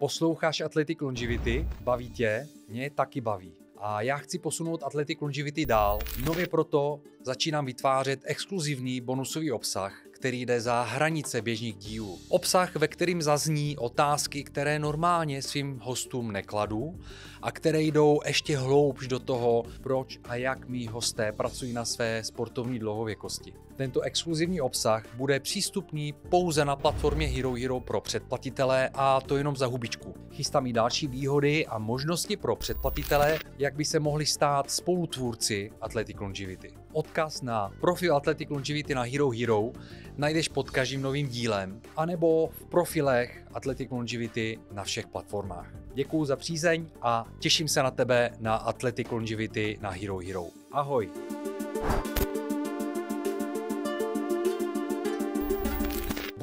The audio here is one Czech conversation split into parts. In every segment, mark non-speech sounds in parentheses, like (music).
Posloucháš Athletic Longevity? Baví tě? Mě taky baví. A já chci posunout Athletic Longevity dál. Nově proto začínám vytvářet exkluzivní bonusový obsah, který jde za hranice běžných dílů. Obsah, ve kterým zazní otázky, které normálně svým hostům nekladu a které jdou ještě hloubš do toho, proč a jak mý hosté pracují na své sportovní dlouhověkosti. Tento exkluzivní obsah bude přístupný pouze na platformě Hero Hero pro předplatitele a to jenom za hubičku. Chystám i další výhody a možnosti pro předplatitele, jak by se mohli stát spolutvůrci Athletic Longevity. Odkaz na profil Athletic Longevity na Hero Hero najdeš pod každým novým dílem, anebo v profilech Athletic Longevity na všech platformách. Děkuji za přízeň a těším se na tebe na Athletic Longevity na Hero Hero. Ahoj! thank you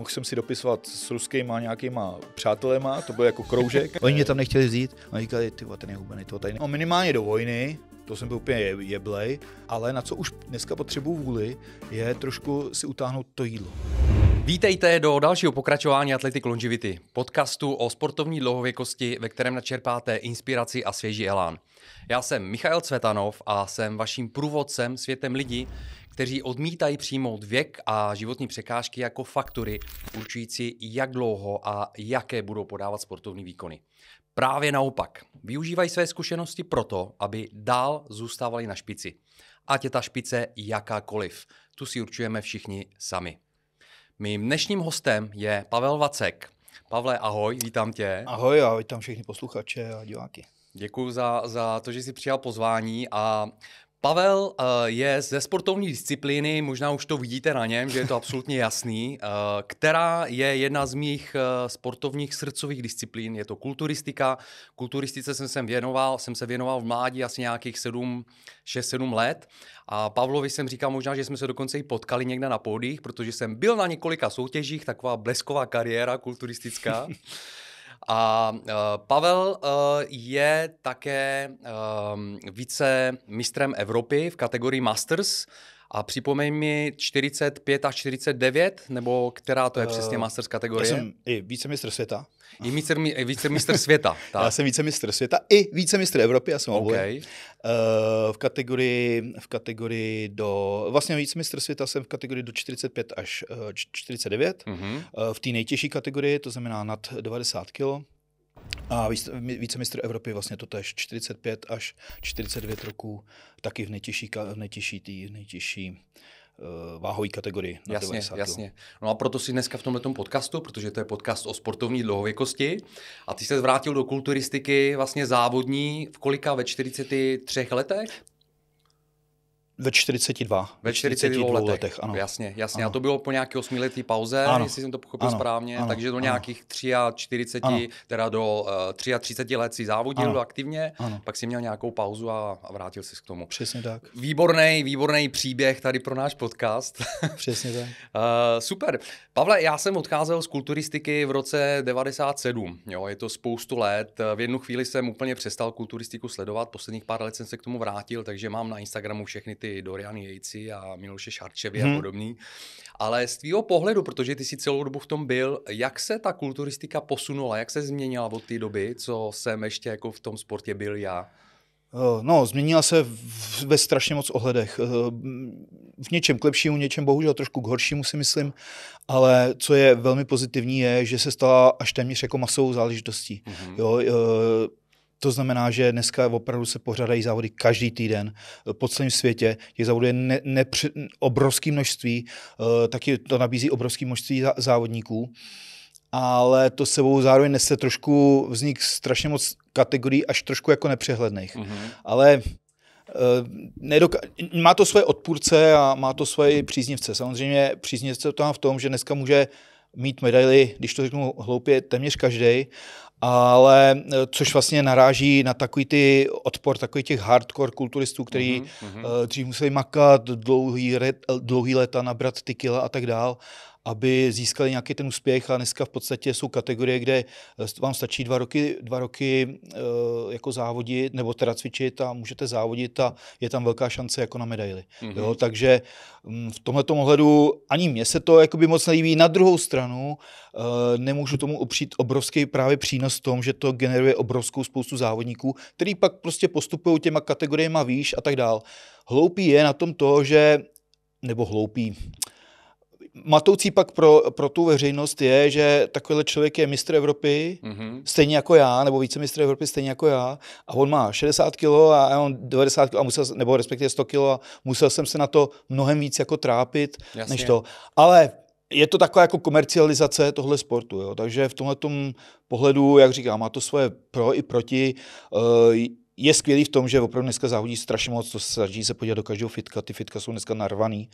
mohl jsem si dopisovat s ruskýma nějakýma přátelema, to byl jako kroužek. Oni mě tam nechtěli vzít, oni říkali, ty ten je hubený, to tady. No minimálně do vojny, to jsem byl úplně jeblej, ale na co už dneska potřebuju vůli, je trošku si utáhnout to jídlo. Vítejte do dalšího pokračování Athletic Longevity, podcastu o sportovní dlouhověkosti, ve kterém načerpáte inspiraci a svěží elán. Já jsem Michal Cvetanov a jsem vaším průvodcem světem lidí, kteří odmítají přijmout věk a životní překážky jako faktory určující, jak dlouho a jaké budou podávat sportovní výkony. Právě naopak, využívají své zkušenosti proto, aby dál zůstávali na špici. Ať je ta špice jakákoliv, tu si určujeme všichni sami. Mým dnešním hostem je Pavel Vacek. Pavle, ahoj, vítám tě. Ahoj, ahoj, tam všechny posluchače a diváky. Děkuji za, za to, že jsi přijal pozvání a Pavel eh, je ze sportovní disciplíny, možná už to vidíte na něm, že je to absolutně jasný, eh, která je jedna z mých eh, sportovních srdcových disciplín. Je to kulturistika. Kulturistice jsem, se věnoval, jsem se věnoval v mládí asi nějakých 7, 6-7 let. A Pavlovi jsem říkal možná, že jsme se dokonce i potkali někde na pódích, protože jsem byl na několika soutěžích, taková blesková kariéra kulturistická. (laughs) A eh, Pavel eh, je také eh, více mistrem Evropy v kategorii Masters, a připomeň mi 45 a 49, nebo která to je eh, přesně Masters kategorie? Já jsem i vícemistr světa. I vícemistr více světa. (laughs) Tak. Já jsem vícemistr světa i vícemistr Evropy, já jsem okay. Uh, v kategorii, v kategorii do, vlastně vícemistr světa jsem v kategorii do 45 až uh, 49, uh-huh. uh, v té nejtěžší kategorii, to znamená nad 90 kg. A vícemistr Evropy vlastně to tež 45 až 49 roků, taky v nejtěžší, v nejtěžší, tý, v nejtěžší eh, váhové kategorii. Na jasně, 90. jasně. No a proto si dneska v tomto podcastu, protože to je podcast o sportovní dlouhověkosti, a ty se zvrátil do kulturistiky vlastně závodní v kolika ve 43 letech? Ve 42. Ve 42, 42 letech. letech, ano. Jasně, jasně. Ano. A to bylo po nějaké osmiletý pauze, ano. jestli jsem to pochopil ano. správně. Ano. Takže do nějakých 43, teda do uh, eh, 33 let si závodil ano. aktivně, ano. pak si měl nějakou pauzu a, a vrátil se k tomu. Přesně tak. Výborný, výborný příběh tady pro náš podcast. (laughs) Přesně tak. uh, super. Pavle, já jsem odcházel z kulturistiky v roce 97. Jo, je to spoustu let. V jednu chvíli jsem úplně přestal kulturistiku sledovat. Posledních pár let jsem se k tomu vrátil, takže mám na Instagramu všechny ty ty Dorian Jejci a Miloše Šarčevi hmm. a mhm. podobný. Ale z tvýho pohledu, protože ty si celou dobu v tom byl, jak se ta kulturistika posunula, jak se změnila od té doby, co jsem ještě jako v tom sportě byl já? Eh, no, změnila se ve strašně moc ohledech. Eh, v něčem k lepšímu, něčem bohužel trošku k horšímu si myslím, ale co je velmi pozitivní je, že se stala až téměř jako masovou záležitostí. Mm-hmm. Jo, eh, to znamená, že dneska opravdu se pořádají závody každý týden eh, po celém světě. Je závodů je ne, ne, obrovské množství, eh, taky to nabízí obrovské množství závodníků. Ale to sebou zároveň nese trošku vznik strašně moc kategorií, až trošku jako nepřehledných. Mm-hmm. Ale eh, nedoka- má to svoje odpůrce a má to svoje příznivce. Samozřejmě příznivce to má v tom, že dneska může mít medaily, když to řeknu hloupě, téměř každý, ale eh, což vlastně naráží na takový ty odpor takový těch hardcore kulturistů, který mm-hmm. dřív museli makat dlouhý, re, dlouhý leta, nabrat ty kila a tak dál aby získali nějaký ten úspěch a dneska v podstatě jsou kategorie, kde eh, vám stačí dva roky, dva roky eh, jako závodit nebo teda cvičit a můžete závodit a je tam velká šance jako na medaily. Mm-hmm. Jo, takže mm, v tomhle ohledu ani mně se to jakoby moc nelíbí. Na druhou stranu eh, nemůžu tomu opřít obrovský právě přínos v tom, že to generuje obrovskou spoustu závodníků, který pak prostě postupují těma kategoriema výš a tak dál. Hloupý je na tom to, že nebo hloupý, Matoucí pak pro, pro tu veřejnost je, že takovýhle člověk je mistr Evropy, mm-hmm. stejně jako já, nebo více mistr Evropy, stejně jako já, a on má 60 kg a já mám 90 kg, a musel, nebo respektive 100 kg a musel jsem se na to mnohem víc jako trápit, Jasně. než to. Ale je to taková jako komercializace tohle sportu, jo? takže v tomhle pohledu, jak říkám, má to svoje pro i proti. Eh, je skvělý v tom, že opravdu dneska závodí strašně moc, to se, se podívat do každého fitka, ty fitka jsou dneska narvaný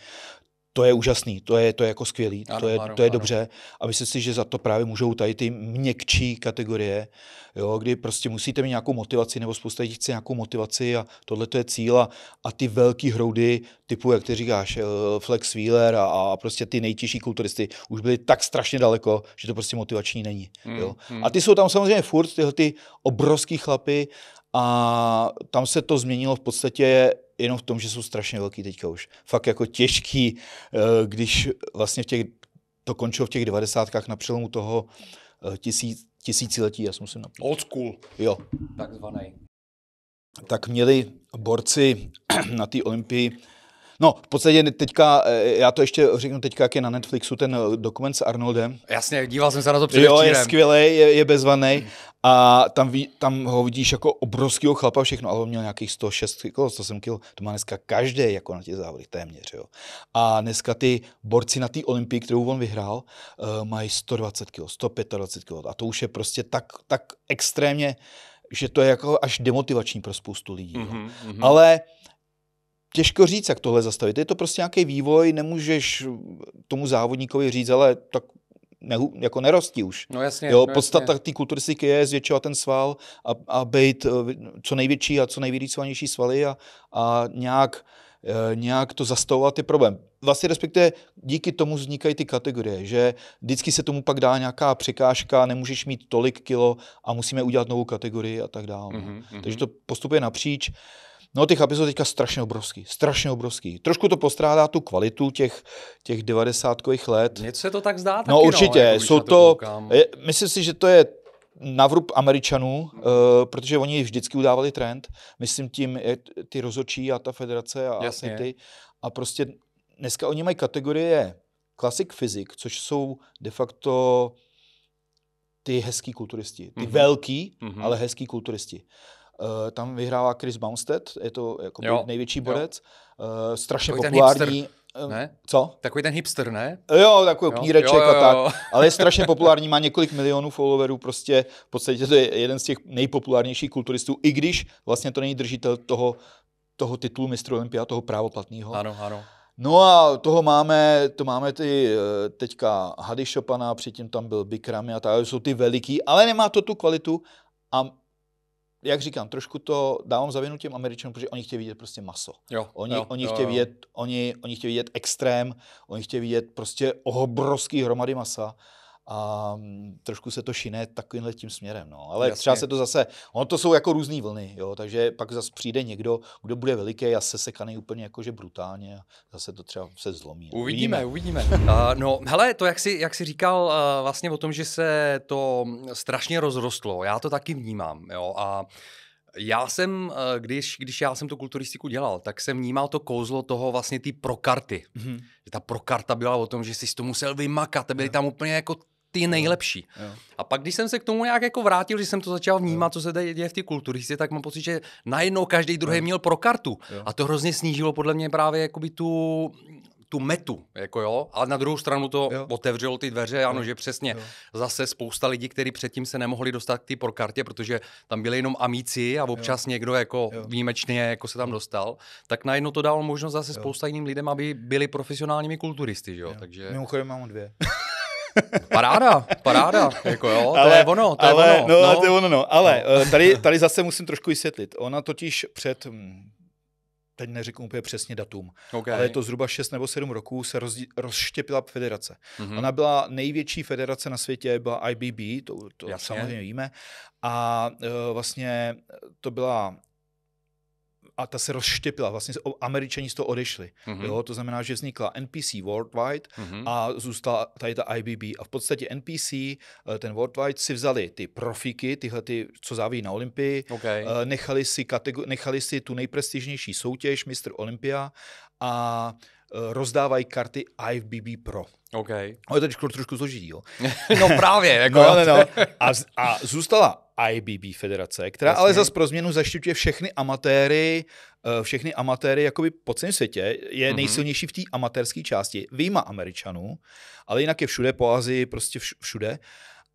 to je úžasný, to je, to je jako skvělý, ano, to je, ano, to je ano. dobře. A myslím si, že za to právě můžou tady ty měkčí kategorie, jo, kdy prostě musíte mít nějakou motivaci, nebo spousta lidí chce nějakou motivaci a tohle to je cíl. A, a ty velký hroudy, typu, jak ty říkáš, eh, Flex Wheeler a, a prostě ty nejtěžší kulturisty, už byli tak strašně daleko, že to prostě motivační není. Hmm, jo. Hmm. A ty jsou tam samozřejmě furt, tyhle ty obrovský chlapy, a tam se to změnilo v podstatě jenom v tom, že jsou strašně velký teďka už. Fakt jako těžký, eh, když vlastně v těch, to končilo v těch devadesátkách na přelomu toho eh, tisíc, tisíciletí, já jsem musím napít. Old school. Jo. Takzvaný. Tak měli borci (clears throat) na té olympii No, v podstatě teďka, eh, já to ještě řeknu teďka, jak je na Netflixu ten eh, dokument s Arnoldem. Jasně, díval jsem se na to předevčírem. Jo, je skvělý, je, je bezvaný. A tam, ví, tam ho vidíš jako obrovského chlapa všechno, ale on měl nějakých 106 kg, 107 kg, to má dneska každý jako na těch závodech téměř. Jo. A dneska ty borci na té olympii, kterou on vyhrál, uh, mají 120 kg, 125 kg. A to už je prostě tak, tak extrémně, že to je jako až demotivační pro spoustu lidí. Mm-hmm, Ale uh, těžko říct, jak tohle zastavit. Je to prostě nějaký vývoj, nemůžeš tomu závodníkovi říct, ale tak ne, jako nerostí už. No jasně. Jo, no podstata té kulturistiky je zvětšovat ten sval a, a být eh, co největší a co nejvýrýcovanější svaly a, a nějak, eh, nějak to zastavovat je problém. Vlastně respektive díky tomu vznikají ty kategorie, že vždycky se tomu pak dá nějaká překážka, nemůžeš mít tolik kilo a musíme udělat novou kategorii a tak dále. Mm-hmm. No. Mhm. Takže to postupuje napříč. Uh, No ty chlapy jsou teďka strašně obrovský, strašně obrovský. Trošku to postrádá tu kvalitu těch, těch 90 let. Něco se to tak zdá no, taky, No určitě, no, jsou to, je, myslím si, že to je navrub Američanů, hmm. uh, protože oni vždycky udávali trend, myslím tím ty rozočí a ta federace a Jasně. ty. A prostě dneska oni mají kategorie Classic fyzik, což jsou de facto ty hezký kulturisti, ty mm-hmm. velký, mm-hmm. ale hezký kulturisti. Uh, Eh, tam vyhrává Chris Bumstead, je to jako největší borec, jo. uh, eh, strašně Takový populární. Eh, ne? Co? Takový ten hipster, ne? Jo, takový jo? kníreček jo, jo, jo. a tak. (laughs) Ale je strašně populární, má několik milionů followerů, prostě v podstatě to je jeden z těch nejpopulárnějších kulturistů, i když vlastně to není držitel toho, toho titulu mistru Olympia, toho právoplatného. Ano, ano. No a toho máme, to máme ty teďka Hady Chopana, předtím tam byl Bikramy a tak, jsou ty veliký, ale nemá to tu kvalitu a jak říkám, trošku to dávám za vinu těm Američanům, protože oni chtějí vidět prostě maso. Jo, oni, jo, oni, jo, chtějí jo. Vidět, oni, oni chtějí vidět extrém, oni chtějí vidět prostě obrovský hromady masa a mm, trošku se to šine takovýmhle tím směrem. No. Ale Jasně. třeba se to zase, ono to jsou jako různé vlny, jo, takže pak zase přijde někdo, kdo bude veliký a sekaný úplně jakože brutálně a zase to třeba se zlomí. No. Uvidíme, uvidíme. uvidíme. uh, (laughs) no, hele, to jak jsi, jak jsi říkal uh, vlastně o tom, že se to mm, strašně rozrostlo, já to taky vnímám, jo, a já jsem, e, když, když já jsem tu kulturistiku dělal, tak jsem vnímal to kouzlo toho vlastně ty prokarty. Mm-hmm. Že ta prokarta byla o tom, že jsi to musel vymakat, byly tam úplně jako ty nejlepší. Jo. A pak, když jsem se k tomu nějak jako vrátil, že jsem to začal vnímat, jo. co se děje v té kultuře, tak mám pocit, že najednou každý druhý jo. měl pro kartu. Jo. A to hrozně snížilo podle mě právě jakoby tu tu metu, jako jo, A na druhou stranu to jo. otevřelo ty dveře, ano, jo. že přesně, jo. zase spousta lidí, kteří předtím se nemohli dostat k té prokartě, protože tam byli jenom amíci a občas jo. někdo jako jo. výjimečně jako se tam hm. dostal, tak najednou to dalo možnost zase jo. spousta jiným lidem, aby byli profesionálními kulturisty, jo, jo. takže... Mimochodem mám dvě. (laughs) paráda, paráda, jako jo, ale, to je ono, to ale, je ono. No, no. to je ono, no. Ale no. Eh, tady, (laughs) tady zase musím trošku vysvětlit. Ona totiž před hm, teď neřeknu úplně přesně datum, okay. ale je to zhruba 6 nebo 7 roků, se roz, rozštěpila federace. Mm-hmm. Ona byla největší federace na světě, byla IBB, to, to samozřejmě víme, a uh, vlastně to byla a ta se rozštěpila, vlastně američani z toho odešli. Mm-hmm. Jo, to znamená, že vznikla NPC Worldwide mm-hmm. a zůstala tady ta IBB. A v podstatě NPC, eh, ten Worldwide, si vzali ty profíky, tyhle ty, co záví na Olympii, okay. Eh, nechali, si kategor- nechali si tu nejprestižnější soutěž, mistr Olympia, a eh, rozdávají karty IBB Pro. Okay. Ale to je trošku, trošku složitý, jo. (laughs) no právě, jako. No, no, no. (laughs) A, a zůstala IBB federace, která Jasně. ale zas pro změnu zaštiťuje všechny amatéry, eh, všechny amatéry jakoby po celém světě, je mm-hmm. nejsilnější v té amatérské části, výjima Američanů, ale jinak je všude po Azii, prostě všude.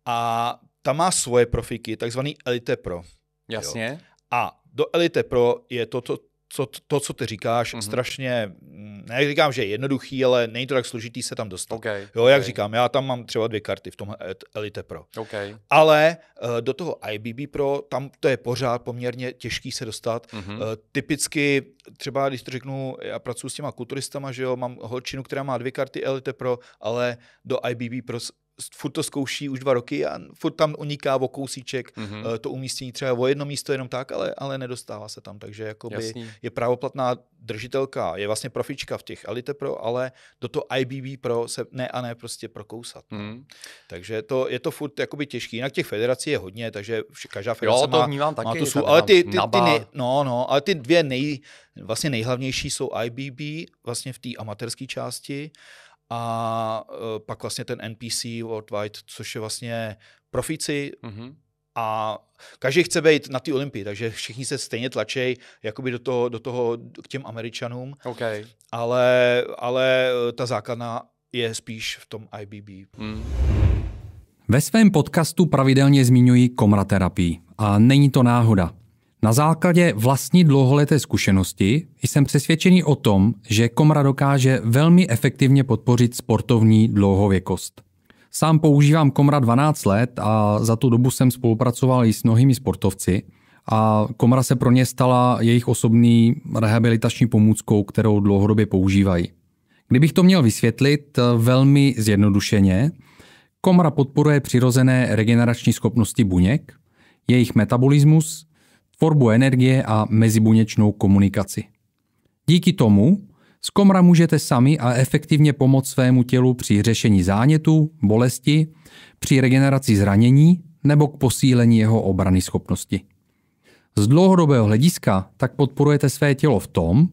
A ta má svoje profiky, takzvaný Elite Pro. Jasně. Jo. A do Elite Pro je to, to, co, to, co ty říkáš, mm-hmm. strašně, ne mm, říkám, že je jednoduchý, ale není to tak složitý se tam dostat. Okay, jo, jak říkám, já tam mám třeba dvě karty v tom Elite Pro. Okay. Ale uh, do toho IBB Pro, tam to je pořád poměrně těžký se dostat. Mm-hmm. Uh, typicky, třeba když to řeknu, já pracuji s těma kulturistama, že jo, mám holčinu, která má dvě karty Elite Pro, ale do IBB Pro furt to zkouší už dva roky a furt tam uniká o kousíček mm-hmm. to umístění třeba o jedno místo jenom tak, ale, ale nedostává se tam, takže jakoby je právoplatná držitelka, je vlastně profička v těch Elite Pro, ale do to IBB Pro se ne a ne prostě prokousat. Mm. Takže to, je to furt jakoby těžký. Jinak těch federací je hodně, takže každá federace jo, to má, vnímám má taky, tu svou, ale ty, ty, ty, nej, no, no, ale ty dvě nej, vlastně nejhlavnější jsou IBB vlastně v té amatérské části a e, pak vlastně ten NPC Worldwide, což je vlastně profíci mm-hmm. a každý chce být na té Olympii, takže všichni se stejně tlačej jakoby do toho, do toho k těm Američanům. Okay. Ale, ale e, ta základna je spíš v tom IBB. Mm. Ve svém podcastu pravidelně zmiňuji komraterapii a není to náhoda. Na základě vlastní dlouholeté zkušenosti jsem přesvědčený o tom, že Komra dokáže velmi efektivně podpořit sportovní dlouhověkost. Sám používám Komra 12 let a za tu dobu jsem spolupracoval i s mnohými sportovci a Komra se pro ně stala jejich osobní rehabilitační pomůckou, kterou dlouhodobě používají. Kdybych to měl vysvětlit eh, velmi zjednodušeně, Komra podporuje přirozené regenerační schopnosti buněk, jejich metabolismus tvorbu energie a mezibuněčnou komunikaci. Díky tomu z komra můžete sami a efektivně pomoct svému tělu při řešení zánětu, bolesti, při regeneraci zranění nebo k posílení jeho obrany schopnosti. Z dlouhodobého hlediska tak podporujete své tělo v tom,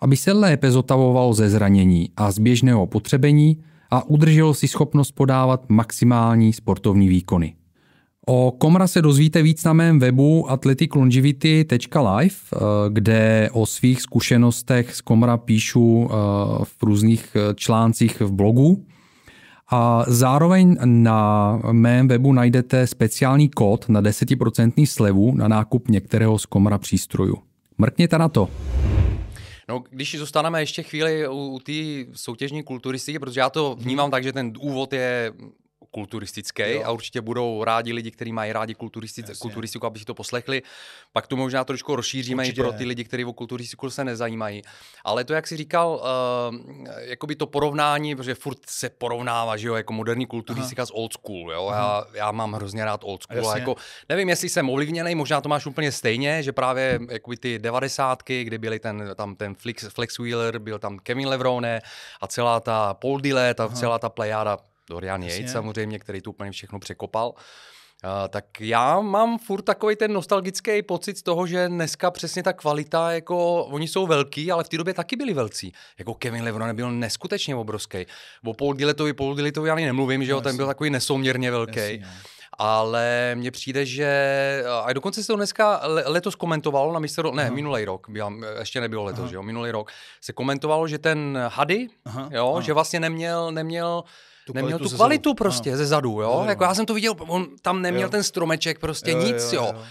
aby se lépe zotavovalo ze zranění a z běžného potřebení a udrželo si schopnost podávat maximální sportovní výkony. O Komra se dozvíte víc na mém webu athleticlongivity.live, eh, kde o svých zkušenostech z Komra píšu eh, v různých eh, článcích v blogu. A zároveň na mém webu najdete speciální kód na 10% slevu na nákup některého z Komra přístrojů. Mrkněte na to. No, když zůstaneme ještě chvíli u, u té soutěžní kulturistiky, protože já to vnímám tak, že ten úvod je kulturistický jo. a určitě budou rádi lidi, kteří mají rádi kulturistic, kulturistiku, aby si to poslechli. Pak to možná trošku rozšíříme určitě. i pro ty lidi, kteří o kulturistiku se nezajímají. Ale to, jak si říkal, uh, jakoby to porovnání, protože furt se porovnává, že jo, jako moderní kulturistika Aha. s old school, jo. Mhm. Já, já, mám hrozně rád old school. A jako, nevím, jestli jsem ovlivněný, možná to máš úplně stejně, že právě jakoby ty devadesátky, kdy byly ten, tam ten Flex, Flex Wheeler, byl tam Kevin Levrone a celá ta Paul Dillet a celá ta plejáda Dorian Jasně. Yates samozřejmě, který tu úplně všechno překopal. Uh, tak já mám furt takový ten nostalgický pocit z toho, že dneska přesně ta kvalita, jako oni jsou velký, ale v té době taky byli velcí. Jako Kevin Levron nebyl neskutečně obrovský. O Paul Gilletovi, Paul Gilletovi já ani nemluvím, že jo, ten byl takový nesouměrně velký. No. ale mně přijde, že eh, a dokonce se to dneska letos komentovalo na mistero, ne, Aha. minulý rok, eh, ještě nebylo letos, Aha. že jo, minulý rok se komentovalo, že ten Hady, Aha. jo, Aha. že vlastně neměl, neměl tu neměl tu kvalitu zezadu. prostě no. ze zadu, jo? Zezadu. Jako já jsem to viděl, on tam neměl jo. ten stromeček, prostě jo, nic, jo. jo. jo.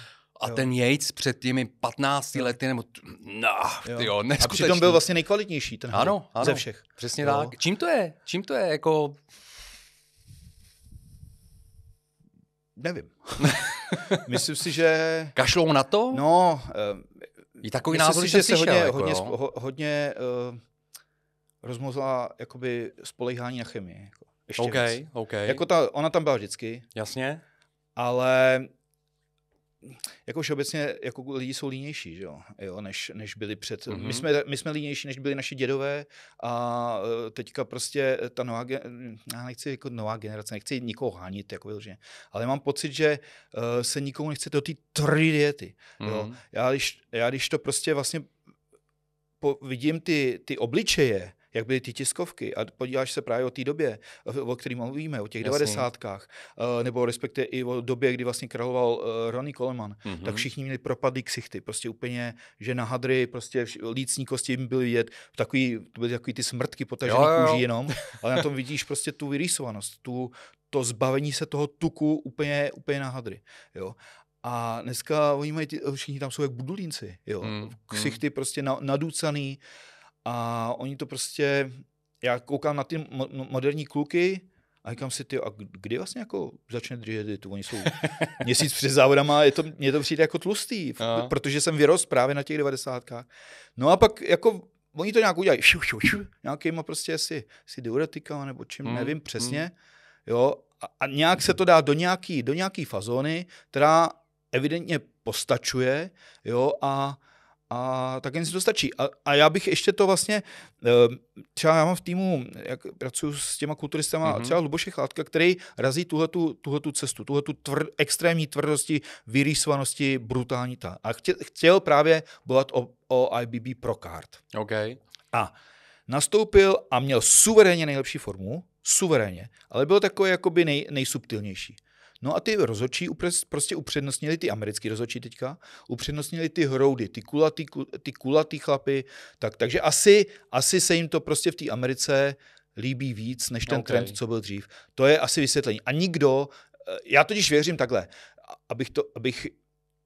A jo. ten Yates před těmi 15 jo. lety, nebo no, jo. Jo, A přitom byl vlastně nejkvalitnější ten ano, ano, ze všech. Přesně jo. tak. Čím to je? Čím to je? Jako... Nevím. (laughs) Myslím si, že... Kašlou na to? No, uh, I takový názor, si, že se hodně, jako, hodně, hodně uh, eh, rozmozla jakoby spolehání na chemii. Jako. Ještě okay, víc. Okay. Jako ta, ona tam byla vždycky. Jasně. Ale jako obecně, jako lidi jsou línější, že jo? Jo, než, než byli před. Mm-hmm. My, jsme, my jsme línější, než byli naši dědové a e, teďka prostě e, ta nová, já nechci jako nová generace, nechci nikoho hánit, jako vyloženě, ale mám pocit, že uh, se nikomu nechce do té tvrdé diety. Mm-hmm. Jo? Mhm. Já, když, já když to prostě vlastně po, vidím ty, ty obličeje jak byly ty tiskovky a podíváš se právě o té době, o které mluvíme, o těch Jasný. 90. Eh, nebo respektive i o době, kdy vlastně královal eh, Ronnie Coleman, mm-hmm. tak mhm. všichni měli propadlý ksichty, prostě úplně, že na hadry, prostě lícní kosti jim byly vidět, takový, to byly takový ty smrtky potažený jo, jo. kůží jenom, ale na tom vidíš prostě tu vyrýsovanost, tu, to zbavení se toho tuku úplně, úplně na hadry. Jo. A dneska oni mají, ty, všichni tam jsou jak budulínci, jo. Mm, mm. ksichty mm. prostě na, nadúcaný, uh, a oni to prostě, já koukám na ty mo- moderní kluky a říkám si, ty, a kdy vlastně jako začne držet tu? Oni jsou (laughs) měsíc před závodama, je to, mě to přijde jako tlustý, v, no. protože jsem vyrost právě na těch devadesátkách. No a pak jako oni to nějak udělají, šu, šu, šu, nějakýma prostě si si diuretika nebo čím, hmm. nevím přesně, Hmm. jo, a, a nějak se to dá do nějaký, do nějaký fazony, která evidentně postačuje, jo, a a tak jen si to stačí. A, a já bych ještě to vlastně, eh, třeba já mám v týmu, jak pracuji s těma kulturistama, mm-hmm. třeba Luboše Chládka, který razí tuhletu, tuhletu cestu, tuhletu tvr, extrémní tvrdosti, vyrýsovanosti, brutální ta. A chtěl, chtěl právě bolat o, o IBB Pro Card. Ok. A nastoupil a měl suverénně nejlepší formu, suverénně, ale byl takový jakoby nej, nejsubtilnější. No a ty rozočí upres, prostě upřednostnili ty americký rozočí teďka, upřednostnili ty hroudy, ty kulatý, ty kulatý chlapy, tak, takže asi, asi se jim to prostě v té Americe líbí víc než ten okay. trend, co byl dřív. To je asi vysvětlení. A nikdo, eh, já totiž věřím takhle, abych, to, abych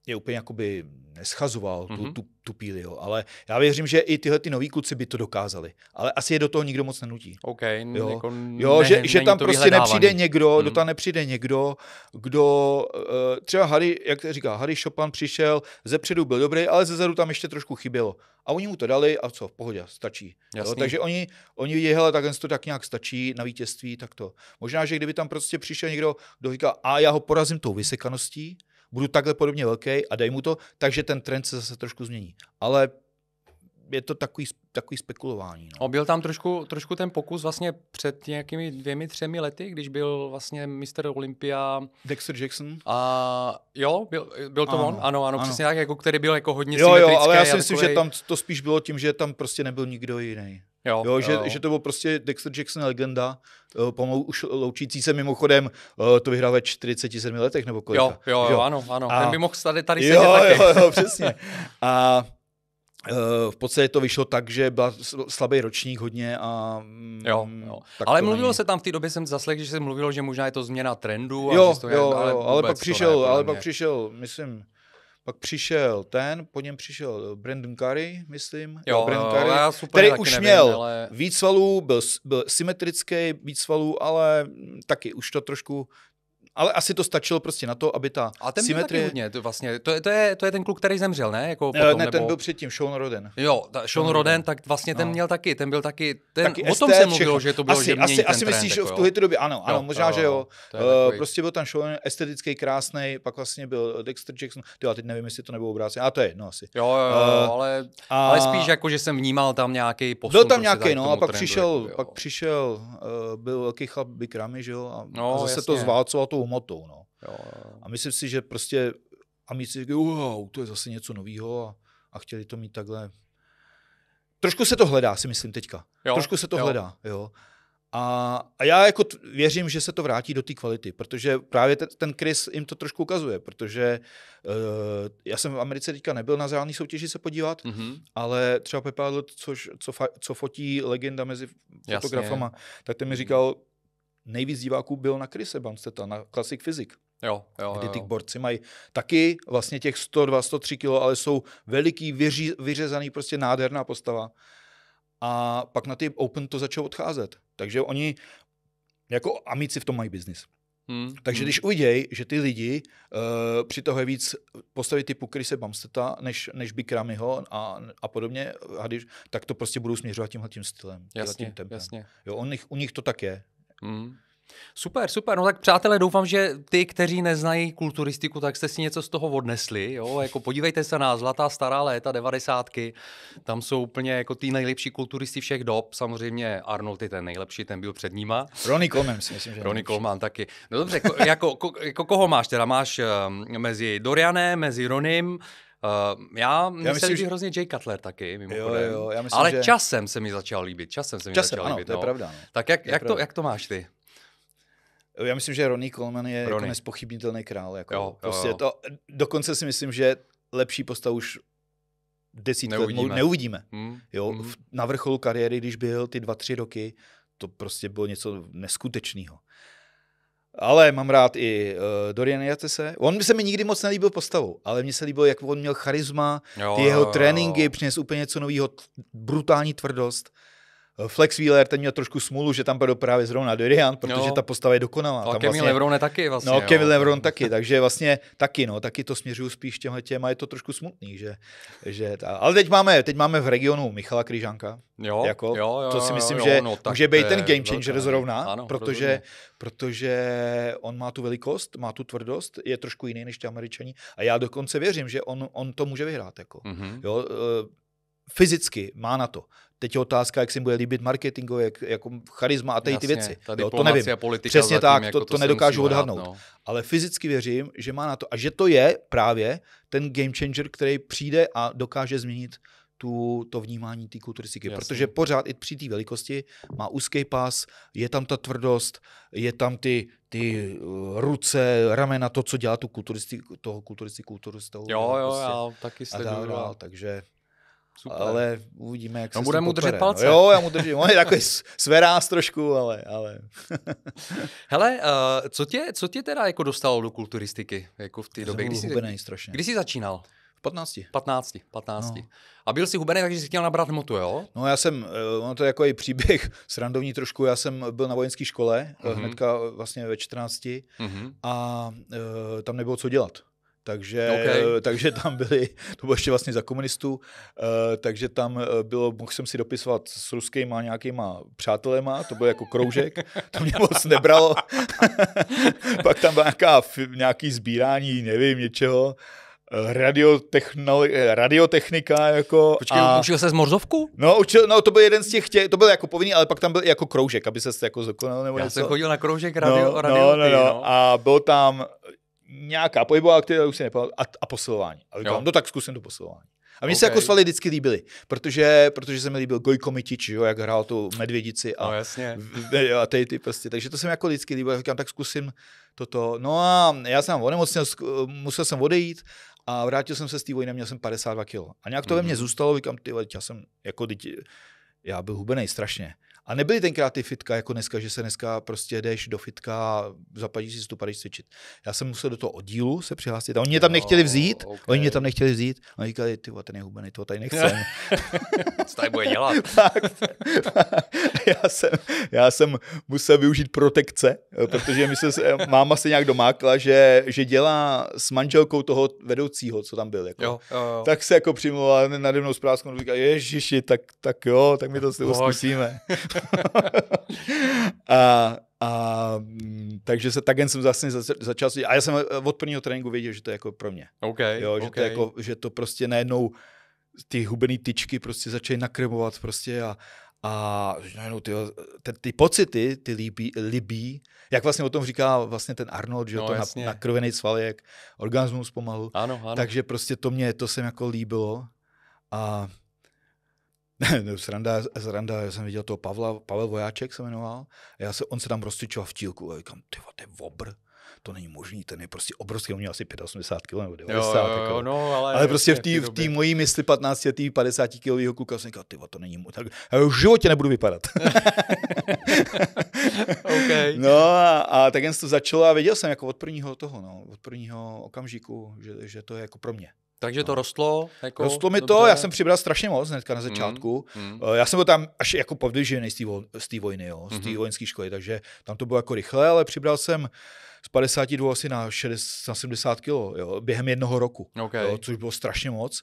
je úplně jakoby neschazoval, mm-hmm. tu, tu, tu píli, jo. ale já věřím, že i tyhle ty noví kluci by to dokázali, ale asi je do toho nikdo moc nenutí. Okay, jo, jako jo ne, že, že tam prostě nepřijde někdo, mm-hmm. do tam mhm. nepřijde někdo, kdo, uh, třeba Harry, jak říká, Harry Chopin přišel, ze předu byl dobrý, ale ze zadu tam ještě trošku chybělo. A oni mu to dali a co, v pohodě, stačí. Jo, takže oni, oni vidí, hele, tak to tak nějak stačí na vítězství, tak to. Možná, že kdyby tam prostě přišel někdo, kdo říká, a já ho porazím tou vysekaností, budu takhle podobně velký a dej mu to, takže ten trend se zase trošku změní. Ale je to takový, takový spekulování. No. no. Byl tam trošku, trošku ten pokus vlastně před nějakými dvěmi, třemi lety, když byl vlastně Mr. Olympia. Dexter Jackson. A jo, byl, byl to ano, on? Ano, ano, ano, přesně tak, jako který byl jako hodně jo, symetrický. Jo, ale já si myslím, že tam to spíš bylo tím, že tam prostě nebyl nikdo jiný. Jo, jo, že, jo. že to byl prostě Dexter Jackson legenda, eh, pomalu už loučící se mimochodem, eh, to vyhrál ve 47 letech nebo kolika. Jo, jo, jo, ano, ano. A... Ten by mohl tady, tady jo, taky. Jo, jo, přesně. A eh, v podstatě to vyšlo tak, že byl slabý ročník hodně a... Mm, jo, mm, jo. Ale mluvilo není. se tam v té době, jsem zaslech, že se mluvilo, že možná je to změna trendu. A jo, jo, jo, ale, ale pak přišel, ne, ale pak přišel, myslím, pak přišel ten, po něm přišel eh, Brandon Curry, myslím. Jo, Brandon Curry, super který už nevím, měl ale... víc svalů, byl, byl symetrický víc svalů, ale mm, taky už to trošku ale asi to stačilo prostě na to, aby ta A ten symetrie... hodně, to, vlastně, to, to, je, to je ten kluk, který zemřel, ne? Jako potom, ne, ten nebo... ten byl předtím, Sean Roden. Jo, ta, Sean, Sean Roden, Roden, tak vlastně no. ten měl taky, ten byl taky, ten, taky o tom se mluvilo, všechno. že to bylo, asi, že asi, ten asi myslíš, že jako v tuhle době, ano, ano, možná, jo, že jo. Uh, prostě byl tam Sean estetický, krásný, pak vlastně byl Dexter Jackson, ty já teď nevím, jestli to nebo obráceně, a to je jedno asi. Jo, jo, uh, ale, ale spíš jako, že jsem vnímal tam nějaký posun. Byl tam prostě nějaký, no, a jako, pak přišel, pak eh, přišel, byl velký chlap Bikrami, že jo, a no, zase to zválcoval tu tou hmotou. No. Jo, jo. A myslím si, že prostě a my si říkali, wow, to je zase něco nového a, a chtěli to mít takhle. Trošku se to hledá, si myslím teďka. Jo, Trošku se to jo. hledá, jo. A, a já jako t- věřím, že se to vrátí do té kvality, protože právě te- ten Chris jim to trošku ukazuje, protože uh, já jsem v Americe teďka nebyl na zreálné soutěži se podívat, mm-hmm. ale třeba Pepe což, co, co fotí legenda mezi Jasně. fotografama, tak ten mi mhm. říkal, nejvíc diváků bylo na Krise Bamsteta, na Classic Physics. Jo, jo, kdy ty jo. borci mají taky vlastně těch 102, 103 kg, ale jsou veliký, vyři, vyřezaný, prostě nádherná postava. A pak na ty Open to začalo odcházet. Takže oni jako amici v tom mají biznis. Hmm. Takže hmm. když uvidějí, že ty lidi uh, eh, je víc postavit typu Krise Bamsteta než, než Bikramiho a, a podobně, a když, tak to prostě budou směřovat tímhle tím stylem. Jasně, tím tempem. jasně. Jo, on, u nich to tak je. Mm. Super, super. No tak přátelé, doufám, že ty, kteří neznají kulturistiku, tak jste si něco z toho odnesli. Jo? Jako podívejte se na zlatá stará léta, devadesátky. Tam jsou úplně jako ty nejlepší kulturisti všech dob. Samozřejmě Arnold je ten nejlepší, ten byl před níma. Ronnie Coleman si myslím, že Ronnie Coleman taky. No dobře, jako, jako, jako, koho máš teda? Máš um, mezi Dorianem, mezi Ronim, Uh, já, já myslím, že... hrozně Jay Cutler taky, mimochodem. Jo, jo, já myslím, Ale že... časem se mi začal líbit, časem se mi časem, začal ano, líbit. To je no. pravda, no. Tak jak, to jak, pravda. to, jak to máš ty? Já myslím, že Ronnie Coleman je jako Ronnie. jako nespochybnitelný král. Jako. Jo, jo, prostě jo. To, dokonce si myslím, že lepší postavu už desítky neuvidíme. Let, neuvidíme. Hmm. Jo, hmm. Na vrcholu kariéry, když byl ty dva, tři roky, to prostě bylo něco neskutečného. Ale mám rád i uh, eh, Dorian Jatese. On se mi nikdy moc nelíbil postavou, ale mně se líbilo, jak on měl charisma, jo, ty jeho jo, tréninky, přines úplně něco nového, brutální tvrdost. Flex Wheeler, ten měl trošku smůlu, že tam byl právě zrovna Dorian, protože jo. ta postava je dokonalá. No, a Kevin vlastně, Levrone taky vlastně. No, Kevin Levron taky, takže vlastně taky, no, taky to směřuju spíš těm a je to trošku smutný, že, že ta, ale teď máme, teď máme v regionu Michala Kryžanka, jo, jako, jo, jo, to si myslím, jo, že no, může být ten game changer velké, zrovna, ano, protože, rozumím. protože on má tu velikost, má tu tvrdost, je trošku jiný než ti američani a já dokonce věřím, že on, on to může vyhrát, jako, mm-hmm. jo, eh, fyzicky má na to. Teď je otázka, jak se bude líbit marketingo, jak, jako charisma a tady Jasně, ty věci. Jo, to nevím. Přesně tak, jako to, to nedokážu odhadnout. Hrát, no. Ale fyzicky věřím, že má na to. A že to je právě ten game changer, který přijde a dokáže změnit tu, to vnímání té kulturistiky. Jasně. Protože pořád i při té velikosti má úzký pás, je tam ta tvrdost, je tam ty, ty eh, ruce, ramena, to, co dělá tu kulturistiku, toho kulturistiku, kulturistou. Jo, jo, prostě. já taky sleduju. dál, dál, no. takže Super. Ale uvidíme, jak no, se budeme mu držet no. palce. No, jo, já mu držím. On je takový sverás trošku, ale... ale. (laughs) Hele, uh, co, tě, co tě teda jako dostalo do kulturistiky jako v té době? Kdy jsi, strašně. kdy jsi začínal? 15. 15, 15. No. A byl jsi hubený, takže jsi chtěl nabrat hmotu, jo? No já jsem, eh, ono to je jako i příběh (laughs) srandovní trošku, já jsem byl na vojenské škole, mm-hmm. hnedka vlastně ve 14 mm-hmm. a uh, tam nebylo co dělat. Takže, okay. (laughs) takže tam byli to bylo ještě vlastně za komunistů, uh, takže tam eh, bylo, mohl jsem si dopisovat s ruskýma nějakýma přátelema, to byl jako kroužek, to mě moc nebralo. (laughs) Pak tam byla nějaká, nějaký sbírání, nevím, něčeho. Eh, radiotechnika jako Počkej, a... učil se z morzovku? No, učil, no, to byl jeden z těch, tě, to byl jako povinný, ale pak tam byl jako kroužek, aby se jako zdokonal nebo Já něco. jsem chodil na kroužek radio, no, radio no, no, no, no, a byl tam nějaká pohybová aktivita, už si nepamatuji a, a posilování. A říkám, no tak zkusím to posilování. A mně okay. se jako svaly vždycky líbily, protože, protože se mi líbil Gojko Mitič, jo, jak hrál tu medvědici a, no, jasně. a ty, ty prostě. Takže to se mi jako vždycky líbilo, říkám, tak zkusím toto. No a já jsem onemocněl, musel jsem odejít a vrátil jsem se z té vojny, měl jsem 52 kg. A nějak to mm-hmm. ve mně mhm. zůstalo, říkám, ty, já jsem jako dítě, já byl hubený strašně. A nebyly tenkrát ty fitka jako dneska, že se dneska prostě jdeš do fitka a zapadíš si 150 cvičit. Já jsem musel do toho oddílu se přihlásit a oni mě tam nechtěli vzít, okay. oni mě tam nechtěli vzít a oni říkali, ty ten je hubený, to tady nechcem. (laughs) Co tady bude dělat? (laughs) já, jsem, já jsem musel využít protekce, protože mi se, máma se nějak domákla, že, že dělá s manželkou toho vedoucího, co tam byl. Jako. Jo, jo, jo. Tak se jako přimluvila nade mnou s práskou, říká, ježiši, tak, tak jo, tak my to si zkusíme. (laughs) (laughs) a, a, mm, takže se takhle jsem zase vlastně začal, začal a já jsem eh, od prvního tréninku věděl, že to je jako pro mě. Okay, jo, že, okay. to jako, že to prostě najednou ty hubené tyčky prostě začaly nakrmovat prostě a, a najednou ty, ty, ty pocity, ty líbí, líbí, jak vlastně o tom říká vlastně ten Arnold, že no, to jasně. na, svalek, svaljek, orgasmus pomalu. Ano, ano. Takže prostě to mě, to se jako líbilo. A ne, (laughs) ne, sranda, sranda, já jsem viděl toho Pavla, Pavel Vojáček se jmenoval, a já se, on se tam rozcvičoval prostě v tílku a říkám, ty to je obr, to není možný, ten je prostě obrovský, on měl asi 85 kg nebo 90 jo, jo, jako. jo, no, ale, ale prostě v té v tý mojí mysli 15 letý 50 kg kluka jsem říkal, ty to není možný, tak, já v životě nebudu vypadat. (laughs) okay. (laughs) No a, a tak jen to začalo a věděl jsem jako od prvního toho, no, od prvního okamžiku, že, že to je jako pro mě. Takže to rostlo? Jako, rostlo mi dobře. to, já jsem přibral strašně moc hnedka na mm, začátku. Mm, mm. Já jsem byl tam až jako povdyžený z té vo, vojny, jo, z té mm-hmm. vojenské školy, takže tam to bylo jako rychle, ale přibral jsem z 52 asi na, 60, na 70 kilo jo, během jednoho roku, okay. jo, což bylo strašně moc.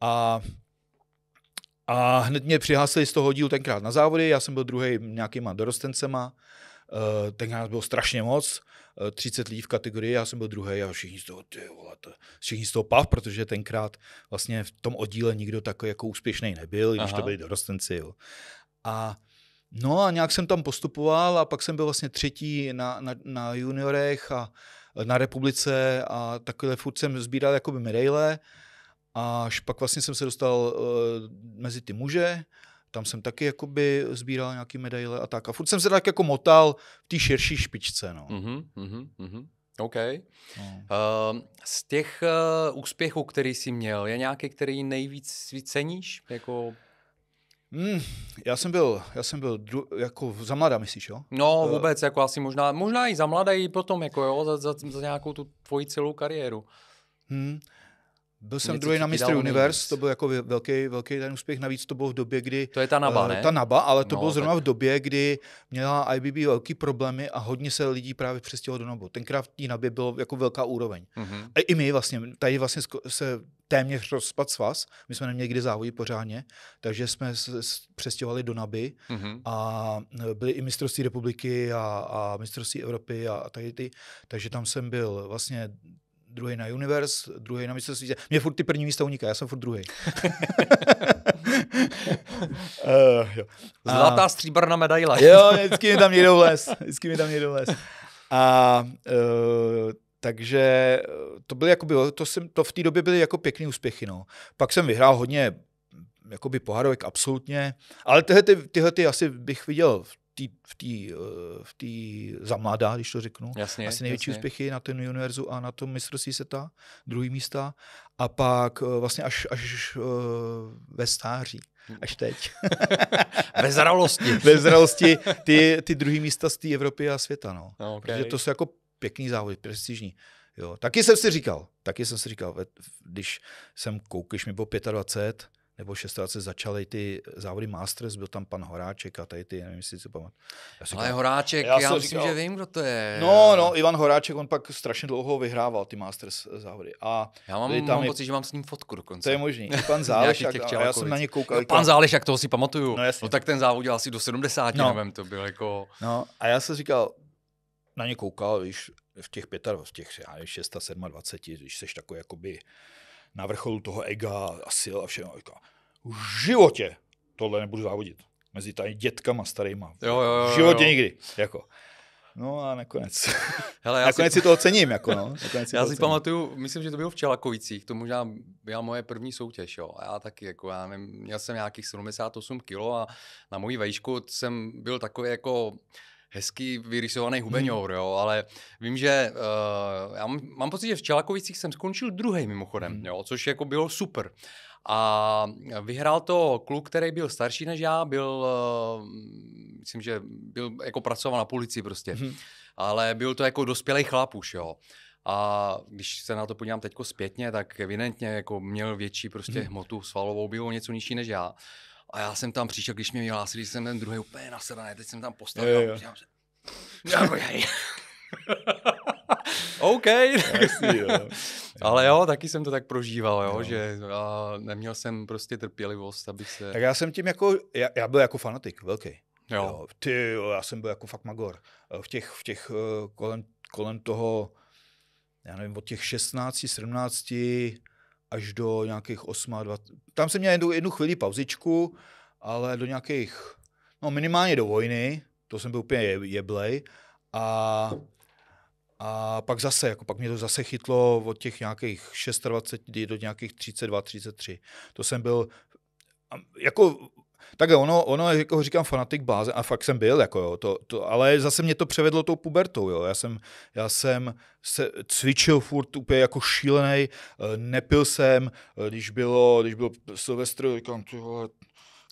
A, a hned mě přihlásili z toho dílu tenkrát na závody, já jsem byl druhý nějakýma dorostencema, uh, tenkrát bylo strašně moc, 30 eh, lidí v kategorii, já jsem byl druhý a všichni z toho, ty vole, to, všichni z toho pav, protože tenkrát vlastně v tom oddíle nikdo takový jako úspěšný nebyl, když to byli dorostenci. Jo. A No a nějak jsem tam postupoval a pak jsem byl vlastně třetí na, na, na juniorech a eh, na republice a takhle furt jsem sbíral jakoby medaile. Až pak vlastně jsem se dostal uh, mezi ty muže tam jsem taky jakoby sbíral nějaký medaile a tak. A furt jsem se tak jako motal v té širší špičce. No. Mm-hmm, mm-hmm. OK. No. Uh, z těch uh, úspěchů, který jsi měl, je nějaký, který nejvíc ceníš? Jako... Mm, já jsem byl, já jsem byl dru, jako za mladá, myslíš, jo? No eh, vůbec, uh, jako asi možná, možná i za mladá, i potom, jako jo, za, za, za nějakou tu tvoji celou kariéru. Hmm. Byl jsem druhý na mistru Universe, to byl jako velký, velký ten úspěch, navíc to bylo v době, kdy... To je ta NABA, eh, ne? Ta NABA, ale to no, bylo zrovna tak... v době, kdy měla IBB velký problémy a hodně se lidí právě přestěhovalo do NABU. Tenkrát v té NABě bylo jako velká úroveň. Mm-hmm. A i my vlastně, tady vlastně se téměř rozpad vás, my jsme neměli kdy závodit pořádně, takže jsme přestěhovali do NABY mm-hmm. a eh, byly i mistrovství republiky a, a mistrovství Evropy a, a tady ty, takže tam jsem byl vlastně druhý na Universe, druhý na mistrovství světa. Mě furt ty první místa uniká, já jsem furt druhý. uh, (laughs) eh, jo. Eh, Zlatá stříbrná medaile. jo, vždycky mi tam někdo vles. Vždycky mi tam někdo vles. A uh, takže to byly jakoby, to, jsem, to v té době byly jako pěkný úspěchy. No. Pak jsem vyhrál hodně mm, jakoby pohárovek absolutně, ale tyhle, ty, tyhle ty asi bych viděl v tý, v tý, eh, v tý, zamladá, když to řeknu. Jasně, Asi největší jasně. úspěchy na ten univerzu a na tom mistrovství světa, druhý místa. A pak eh, vlastně až, až eh, ve stáří. Až teď. (laughs) ve zralosti. (laughs) ve zralosti ty, ty druhý místa z té Evropy a světa. No. no. okay. Protože to jsou jako pěkný závody, prestižní. Jo. Taky jsem si říkal, taky jsem si říkal, když jsem koukal, mi bylo 25, nebo 26 začaly ty závody Masters, byl tam pan Horáček a tady ty, nevím, jestli si pamat. Ale Horáček, já, já myslím, říkal, že vím, kdo to je. No, no, Ivan Horáček, on pak strašně dlouho vyhrával ty Masters eh, závody. A já mám, tam mám je, pocit, že mám s ním fotku dokonce. To je možný. I pan (laughs) Zálešak, já jsem na ně koukal. No, pan Zálešak, toho si pamatuju. No, no jasně. no tak ten dělal asi do 70, no. nevím, to bylo jako... No a já jsem říkal, na ně koukal, víš, v těch 25, v těch já, 6, 27, když jsi takový jakoby na vrcholu toho ega a sil a všechno. Říká, jako, v životě tohle nebudu závodit. Mezi tady dětkama starýma. Jo, jo, jo, v životě jo. nikdy. Jako. No a nakonec. (laughs) Hele, já nakonec si... si to ocením. Jako, no. nakonec si já si ocením. pamatuju, myslím, že to bylo v Čelakovicích, to možná byla moje první soutěž. Jo. já taky, jako, já nevím, měl jsem nějakých 78 kilo a na mojí vejšku jsem byl takový jako hezky vyrysovaný hmm. hubeňour, hmm. jo, ale vím, že uh, já mám, mám pocit, že v Čelakovicích jsem skončil druhý mimochodem, hmm. jo, což jako bylo super. A vyhrál to kluk, který byl starší než já, byl, uh, myslím, že byl, jako pracoval na policii prostě, hmm. ale byl to jako dospělý chlap už, jo. A když se na to podívám teď zpětně, tak evidentně jako měl větší prostě hmm. hmotu svalovou, bylo něco nižší než já. A já jsem tam přišel, když mě asi, když jsem ten druhý úplně nasraný, teď jsem tam postavil. Je, je. Říkám, že... (laughs) OK. Jasný, jo. (laughs) Ale jo, taky jsem to tak prožíval, jo, jo. že a neměl jsem prostě trpělivost, abych se... Tak já jsem tím jako, já, já byl jako fanatik, velký. Jo. jo. Ty, jo, já jsem byl jako fakt magor. V těch, v těch eh, kolem, kolem toho, já nevím, od těch 16, 17, až do nějakých 8, 20, tam jsem měl jednu, jednu chvíli pauzičku, ale do nějakých, no minimálně do vojny, to jsem byl úplně jeblej, a, a pak zase, jako pak mě to zase chytlo od těch nějakých 26 do nějakých 32, 33. To jsem byl jako tak ono, ono jako říkám fanatik blázen, a fakt jsem byl, jako jo, to, to, ale zase mě to převedlo tou pubertou, jo. Já jsem, já jsem se cvičil furt úplně jako šílený, eh, nepil jsem, eh, když bylo, když bylo Silvestr, říkám, ty vole,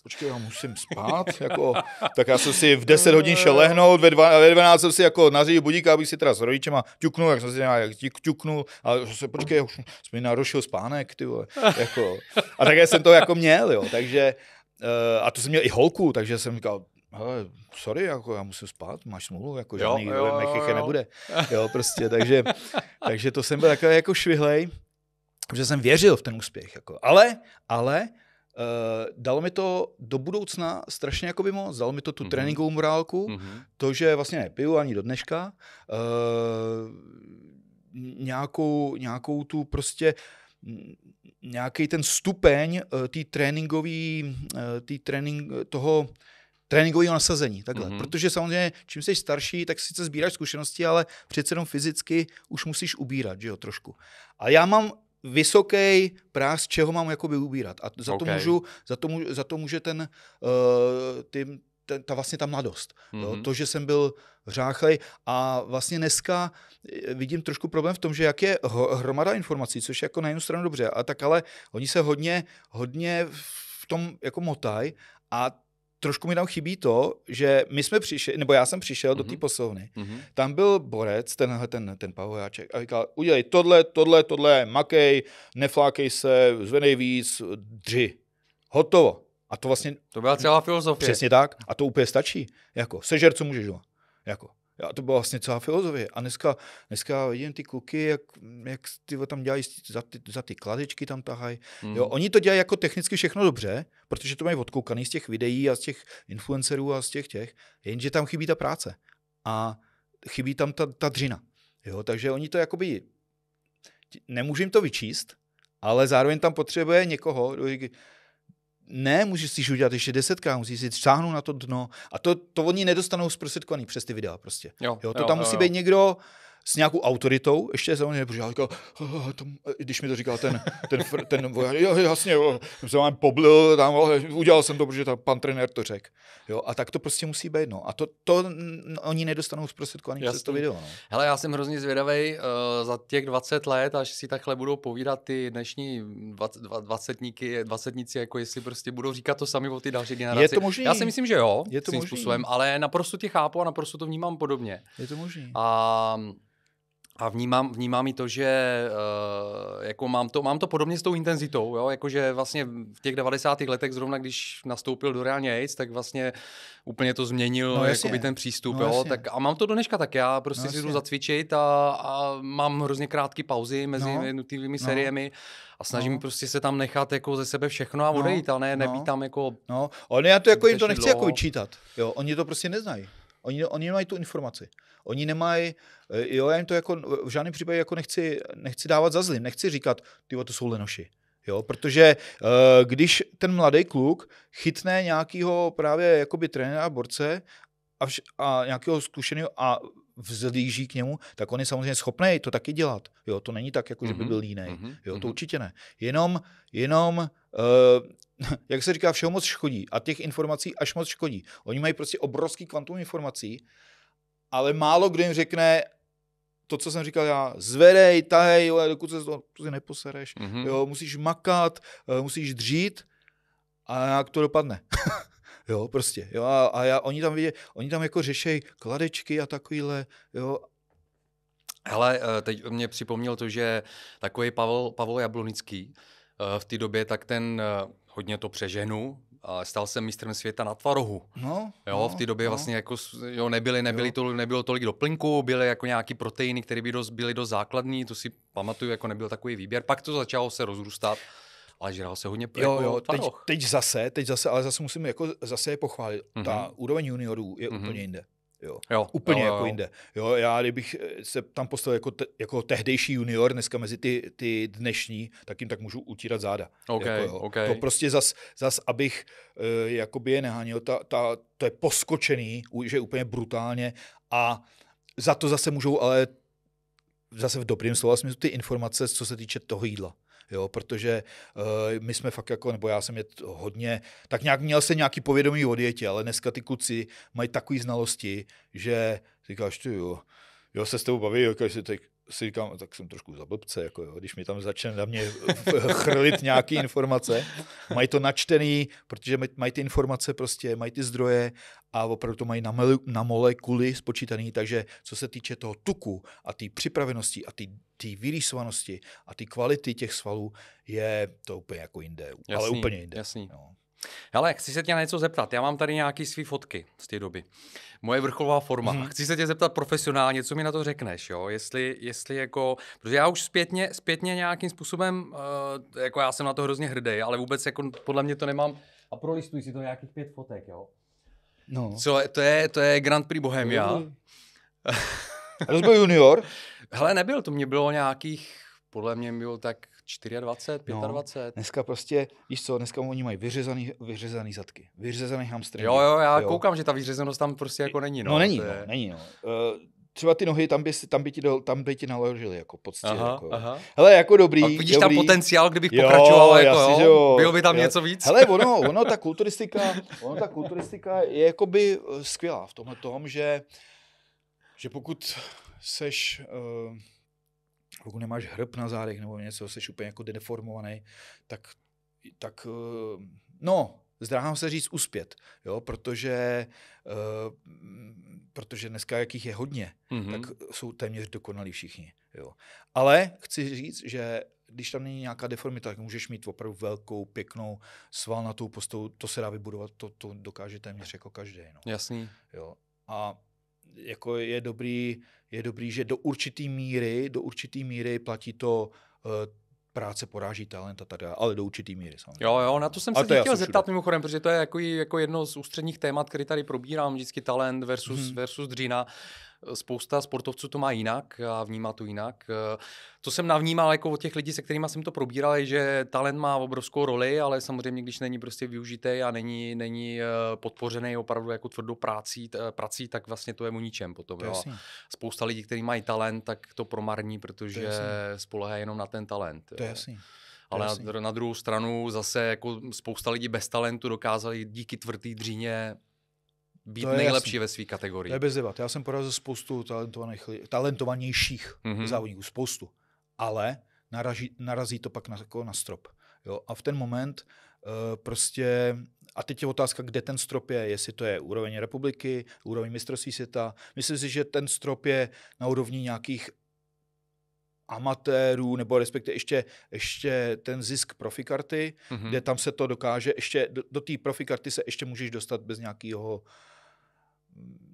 počkej, já musím spát, (laughs) jako, tak já jsem si v 10 hodin šel lehnout, ve, dva, ve 12 jsem si jako nařídil budík, abych si teda s rodičema ťuknul, jak jsem si nějak ťuknul, a se, počkej, už jsem mi narušil spánek, ty vole, jako. A také jsem to jako měl, jo, takže, Eh, a to jsem měl i holku, takže jsem říkal, hele, sorry, jako já musím spát, máš smůlu, jako jo, žádný jo, mechiche nebude. (laughs) Jo, prostě, takže, takže to jsem byl takový jako švihlej, že jsem věřil v ten úspěch. Jako. Ale, ale, Uh, dalo mi to do budoucna strašně jako by moc, dalo mi to tu mm-hmm. tréninkovou morálku, mm-hmm. to, že vlastně nepiju ani do dneška, uh, nějakou, nějakou tu prostě nějaký ten stupeň eh, tý tréninkový, eh, tý trénink, toho tréninkového nasazení. Takhle. Mm-hmm. Protože samozřejmě, čím jsi starší, tak sice sbíráš zkušenosti, ale přece jenom fyzicky už musíš ubírat, že jo, trošku. A já mám vysoký práh, z čeho mám jakoby ubírat. A za, okay. to, můžu, za, to, může, za to může ten, uh, ty, ta, ta vlastně ta mladost. Mm-hmm. Jo, mhm. to, že jsem byl řáchlej a vlastně dneska eh, vidím trošku problém v tom, že jak je hromada informací, což je jako na jednu stranu dobře, a tak ale oni se hodně, hodně v tom jako motaj a trošku mi tam chybí to, že my jsme přišli, nebo já jsem přišel do té mhm. posilovny, mm-hmm. tam byl borec, tenhle, ten, ten pavojáček, a říkal, udělej tohle, tohle, tohle, makej, neflákej se, zvenej víc, dři. Hotovo. A to vlastně... To byla celá filozofie. Přesně tak. A to úplně stačí. Jako, sežer, co můžeš. Jako, a to byla vlastně celá filozofie. A dneska, dneska vidím ty kluky, jak, jak ty tam dělají za ty, za ty kladečky, tam tahají. Mm. Jo, oni to dělají jako technicky všechno dobře, protože to mají odkoukaný z těch videí a z těch influencerů a z těch těch, jenže tam chybí ta práce. A chybí tam ta, ta dřina. Jo, takže oni to jakoby, nemůžu jim to vyčíst, ale zároveň tam potřebuje někoho, kdo ne, můžeš si udělat ještě desetkrát, musíš si stáhnout na to dno. A to, to oni nedostanou zprostředkovaný přes ty videa prostě. Jo, jo, to jo, tam jo, musí jo. být někdo, s nějakou autoritou, ještě samozřejmě, protože já říkal, když mi to říkal ten, ten, ten voják, jo, jasně, jo, jsem vám poblil, tam, udělal jsem to, protože ta, pan trenér to řekl. Jo, a tak to prostě musí být, no. A to, to oni nedostanou zprostředkovaný přes to video. No. Hele, já jsem hrozně zvědavý uh, eh, za těch 20 let, až si takhle budou povídat ty dnešní dvacetníky, dvacetníci, jako jestli prostě budou říkat to sami o ty další generace. Je to možný. Já si myslím, že jo, je to možný. způsobem, ale naprosto tě chápu a naprosto to vnímám podobně. Je to možné A a vnímám, vnímám i to, že uh, jako mám, to, mám to podobně s tou intenzitou, jo? jakože vlastně v těch 90. letech zrovna, když nastoupil do reálně AIDS, tak vlastně úplně to změnil no, jakoby ten přístup. No, jo? Tak, a mám to do dneška, tak já prostě no, si jdu zacvičit a, a mám hrozně krátké pauzy mezi no, jednotlivými no. seriemi a snažím no. prostě se tam nechat jako ze sebe všechno a no, odejít, no, ale ne, no. nebýt tam jako... No, ale já to jako jim to nechci jako dlouho. jako vyčítat, jo? oni to prostě neznají. Oni, oni mají tu informaci. Oni nemají, eh, jo, já jim to jako v žádném případě jako nechci, nechci dávat za zlým, nechci říkat, ty to jsou lenoši. Jo, protože eh, když ten mladý kluk chytne nějakého právě jakoby trenéra borce a, vš- a nějakého zkušeného a vzlíží k němu, tak on je samozřejmě schopný to taky dělat. Jo, to není tak, jako že by mhm, byl línej. Mm-hmm. Jo, to mhm. určitě ne. Jenom, jenom uh, (laughs) jak se říká, všeho moc škodí a těch informací až moc škodí. Oni mají prostě obrovský kvantum informací ale málo kdo jim řekne, to, co jsem říkal já, zvedej, tahej, jo, dokud se to, to si neposereš, mm-hmm. jo, musíš makat, eh, musíš dřít a jak to dopadne. (laughs) jo, prostě, jo, a, a já, oni tam vidí, oni tam jako řešejí kladečky a takovýhle, jo, ale eh, teď mě připomněl to, že takový Pavel, Pavel Jablonický eh, v té době, tak ten hodně to přeženu, a stal jsem mistrem světa na tvarohu. No, jo, no, v té době no. vlastně jako, jo, nebyly, nebyly jo. To, nebylo tolik doplňků, byly jako nějaký proteiny, které by dost, byly dost základní, to si pamatuju, jako nebyl takový výběr. Pak to začalo se rozrůstat ale žral se hodně jo, jako jo, tvaroh. teď, teď, zase, teď zase, ale zase musím jako zase je pochválit. Mm-hmm. Ta mhm. úroveň juniorů je mm-hmm. úplně jinde. Jo. jo úplně jo, jako jo. jinde. Jo, já kdybych eh, se tam postavil jako, te, jako tehdejší junior, dneska mezi ty, ty dnešní, tak jim tak můžu utírat záda. Okay, jako, jo. Okay. To prostě zas, zas abych uh, jakoby je nehanil, ta, ta, to je poskočený, že úplně brutálně a za to zase můžou ale zase v dobrým slova smyslu ty informace, co se týče toho jídla jo, protože uh, my jsme fakt jako, nebo já jsem je hodně, tak nějak měl jsem nějaký povědomí o dětě, ale dneska ty kluci mají takové znalosti, že říkáš, ty jo, jo, se s tebou baví, jo, říkáš si, tak si říkám, tak jsem trošku za blbce, jako jo, když mi tam začne na mě chrlit nějaké informace. Mají to načtený, protože mají ty informace prostě, mají ty zdroje a opravdu to mají na, mole, na molekuly spočítaný, takže co se týče toho tuku a té připravenosti a té vyrýsovanosti a té kvality těch svalů, je to úplně jako jinde, jasný, ale úplně jinde. Jasný. No. Hele, chci se tě na něco zeptat. Já mám tady nějaký své fotky z té doby. Moje vrcholová forma. Hmm. Chci se tě zeptat profesionálně, co mi na to řekneš, jo? Jestli, jestli jako, protože já už zpětně, zpětně nějakým způsobem, uh, jako já jsem na to hrozně hrdý, ale vůbec jako podle mě to nemám. A prolistuj si to nějakých pět fotek, jo? No. Co, to je, to je Grand Prix Bohemia. Rozboj (laughs) junior? Hele, nebyl, to mě bylo nějakých, podle mě bylo tak 24, 25. No, dneska prostě, víš co, dneska oni mají vyřezaný, vyřezaný zadky, vyřezaný hamstring. Jo, jo, já jo. koukám, že ta vyřezanost tam prostě jako není. No, no není, no, je... no, není, no. Uh, třeba ty nohy tam by, tam by ti, do tam by ti naložili jako poctě. Aha, jako, aha. Hele, jako dobrý. A vidíš dobrý. tam potenciál, kdybych pokračoval, jako, jasný, jo, jo, bylo by tam jo. něco víc. Hele, ono, (laughs) ono, ta kulturistika, ono, ta kulturistika je jakoby eh, skvělá v tomhle tom, že, že pokud seš uh, pokud nemáš hrb na zádech nebo něco, jsi úplně jako deformovaný, tak, tak eh, no, zdráhám se říct uspět, jo, protože, eh, protože dneska jakých je hodně, mm-hmm. tak jsou téměř dokonalí všichni. Jo. Ale chci říct, že když tam není nějaká deformita, tak můžeš mít opravdu velkou, pěknou svalnatou postavu, to se dá vybudovat, to, to dokáže téměř jako každý. No. Jasný. Jo. A jako je dobrý, je dobrý, že do určitý míry, do určitý míry platí to uh, práce poráží talent a tak dále, ale do určitý míry samozřejmě. Jo, jo, na to jsem se to chtěl zeptat všude. mimochodem, protože to je jako, jako jedno z ústředních témat, který tady probírám, vždycky talent versus, hmm. versus dřína. Uh, Spousta sportovců to má jinak a vnímá to jinak. Co jsem navnímal jako od těch lidí, se kterými jsem to probíral, je, že talent má obrovskou roli, ale samozřejmě, když není prostě využitý a není, není eh, podpořený opravdu jako tvrdou prácí, t, eh, prací, tak vlastně to je mu ničem potom. Jo. Spousta lidí, kteří mají talent, tak to promarní, protože to spolehá jenom na ten talent. To je jasný. Ale na, na druhou stranu zase jako spousta lidí bez talentu dokázali díky tvrdý dříně být to nejlepší jasný. ve své kategorii. To je bez debat. Já jsem porazil spoustu talentovaných, talentovanějších mm-hmm. závodníků, spoustu. Ale naraží, narazí to pak na, jako na strop. Jo? A v ten moment uh, prostě a teď je otázka, kde ten strop je, jestli to je úroveň republiky, úroveň mistrovství světa. Myslím si, že ten strop je na úrovni nějakých amatérů, nebo respektive ještě, ještě ten zisk profikarty, mm-hmm. kde tam se to dokáže, ještě do, do té profikarty se ještě můžeš dostat bez nějakého uh,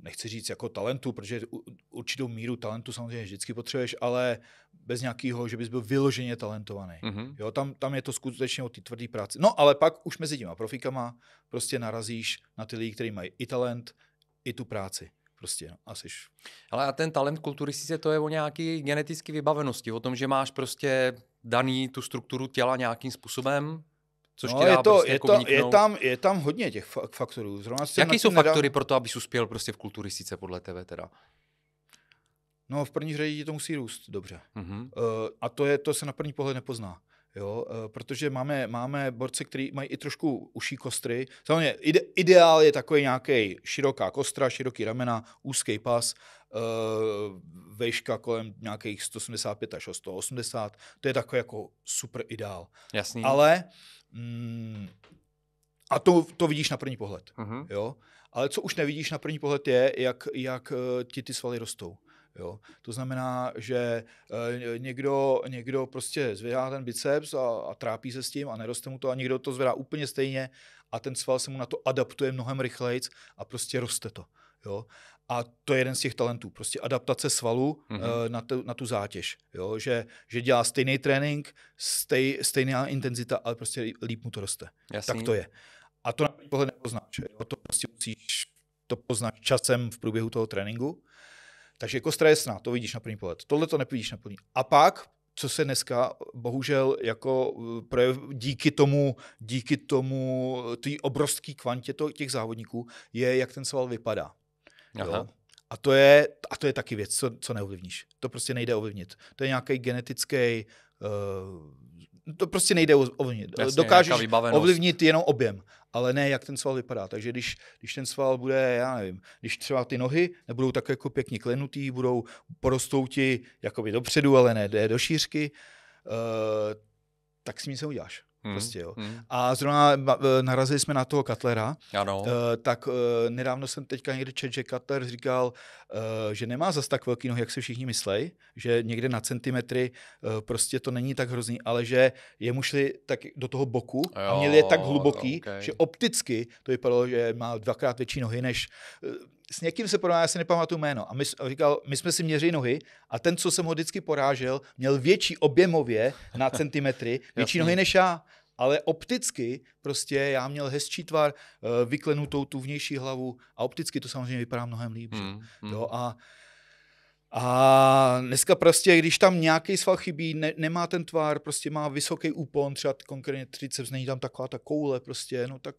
nechci říct jako talentu, protože určitou míru talentu samozřejmě vždycky potřebuješ, ale bez nějakého, že bys byl vyloženě talentovaný. Mm-hmm. Jo, tam, tam je to skutečně o té tvrdé práci. No ale pak už mezi těma profikama prostě narazíš na ty lidi, kteří mají i talent, i tu práci prostě no, asi. Ale a ten talent kulturistice to je o nějaký genetické vybavenosti, o tom, že máš prostě daný tu strukturu těla nějakým způsobem, Což no, je, to, prostě je, jako to, je, tam, je tam hodně těch faktorů. Zrovna Jaký jsou nedám... faktory pro to, abys uspěl prostě v kulturistice podle tebe teda? No v první řadě to musí růst dobře. Mm-hmm. Uh, a to, je, to se na první pohled nepozná. Jo, eh, protože máme, máme borce, kteří mají i trošku uší kostry. Samozřejmě ide, ideál je takový nějaký široká kostra, široký ramena, úzký pas, uh, vejška kolem nějakých 185 až 180. To je takový jako super ideál. Jasný. Ale uh, Mm, a to, to vidíš na první pohled. Uh-huh. Jo? Ale co už nevidíš na první pohled je, jak, jak eh, ti ty svaly rostou. Jo? To znamená, že e, někdo, někdo prostě zvedá ten biceps a, a trápí se s tím a neroste mu to a někdo to zvedá úplně stejně a ten sval se mu na to adaptuje mnohem rychleji a prostě roste to. Jo? A to je jeden z těch talentů, prostě adaptace svalu mm-hmm. uh, na, tu, na tu zátěž. Jo? Že, že dělá stejný trénink, stej, stejná intenzita, ale prostě líp mu to roste. Jasný. Tak to je. A to na první pohled nepoznáš. Jo? To prostě musíš to poznat časem v průběhu toho tréninku. Takže jako jasná, no, to vidíš na první pohled. Tohle to nevidíš na první. A pak, co se dneska bohužel jako eh, projev, díky tomu, díky tomu, té obrovské kvantě to, těch závodníků, je, jak ten sval vypadá. Jo? A to, je, a to je taky věc, co, co neovlivníš. To prostě nejde ovlivnit. To je nějaký genetický. Uh, to prostě nejde ovlivnit. Jasně, Dokážeš ovlivnit jenom objem, ale ne, jak ten sval vypadá. Takže když, když ten sval bude, já nevím, když třeba ty nohy nebudou tak jako pěkně klenutý, budou, porostou ti jakoby dopředu, ale ne do šířky, uh, tak s ním se uděláš. Hmm. Prostě, jo. Hmm. A zrovna e, narazili jsme na toho katlera. ano. E, tak e, nedávno jsem teďka někde četl, že katler říkal, že nemá zas tak velký nohy, jak si všichni myslej, že někde na centimetry prostě to není tak hrozný, ale že je šli tak do toho boku jo, a měli je tak hluboký, okay. že opticky to vypadalo, že má dvakrát větší nohy než s někým se porovnal, já si nepamatuju jméno. A, my, a říkal, my jsme si měřili nohy a ten, co jsem ho vždycky porážel, měl větší objemově na centimetry, (laughs) větší nohy než já ale opticky prostě já měl hezčí tvar, eh, vyklenutou tu vnější hlavu a opticky to samozřejmě vypadá mnohem líp. Mm, mm. Jo, a a dneska prostě, když tam nějaký sval chybí, ne, nemá ten tvar, prostě má vysoký úpon, třeba konkrétně triceps, není tam taková ta koule prostě, no tak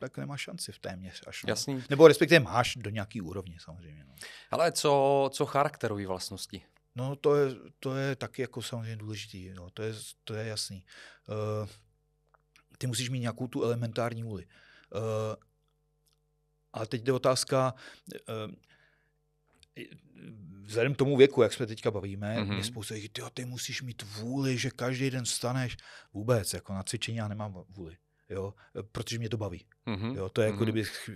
tak nemá šanci v téměř až. No. Jasný. Nebo respektive máš do nějaký úrovně samozřejmě. No. Ale co, co charakterové vlastnosti? No to je, to je taky jako samozřejmě důležitý, no, to, je, to je jasný. Uh, ty musíš mít nějakou tu elementární vůli. Uh, a teď je otázka, uh, vzhledem k tomu věku, jak jsme teďka bavíme, mm-hmm. je spousta lidí, ty, ty musíš mít vůli, že každý den staneš. Vůbec, jako na cvičení já nemám vůli, jo, protože mě to baví. Mm-hmm. Jo, to je jako mm-hmm. kdybych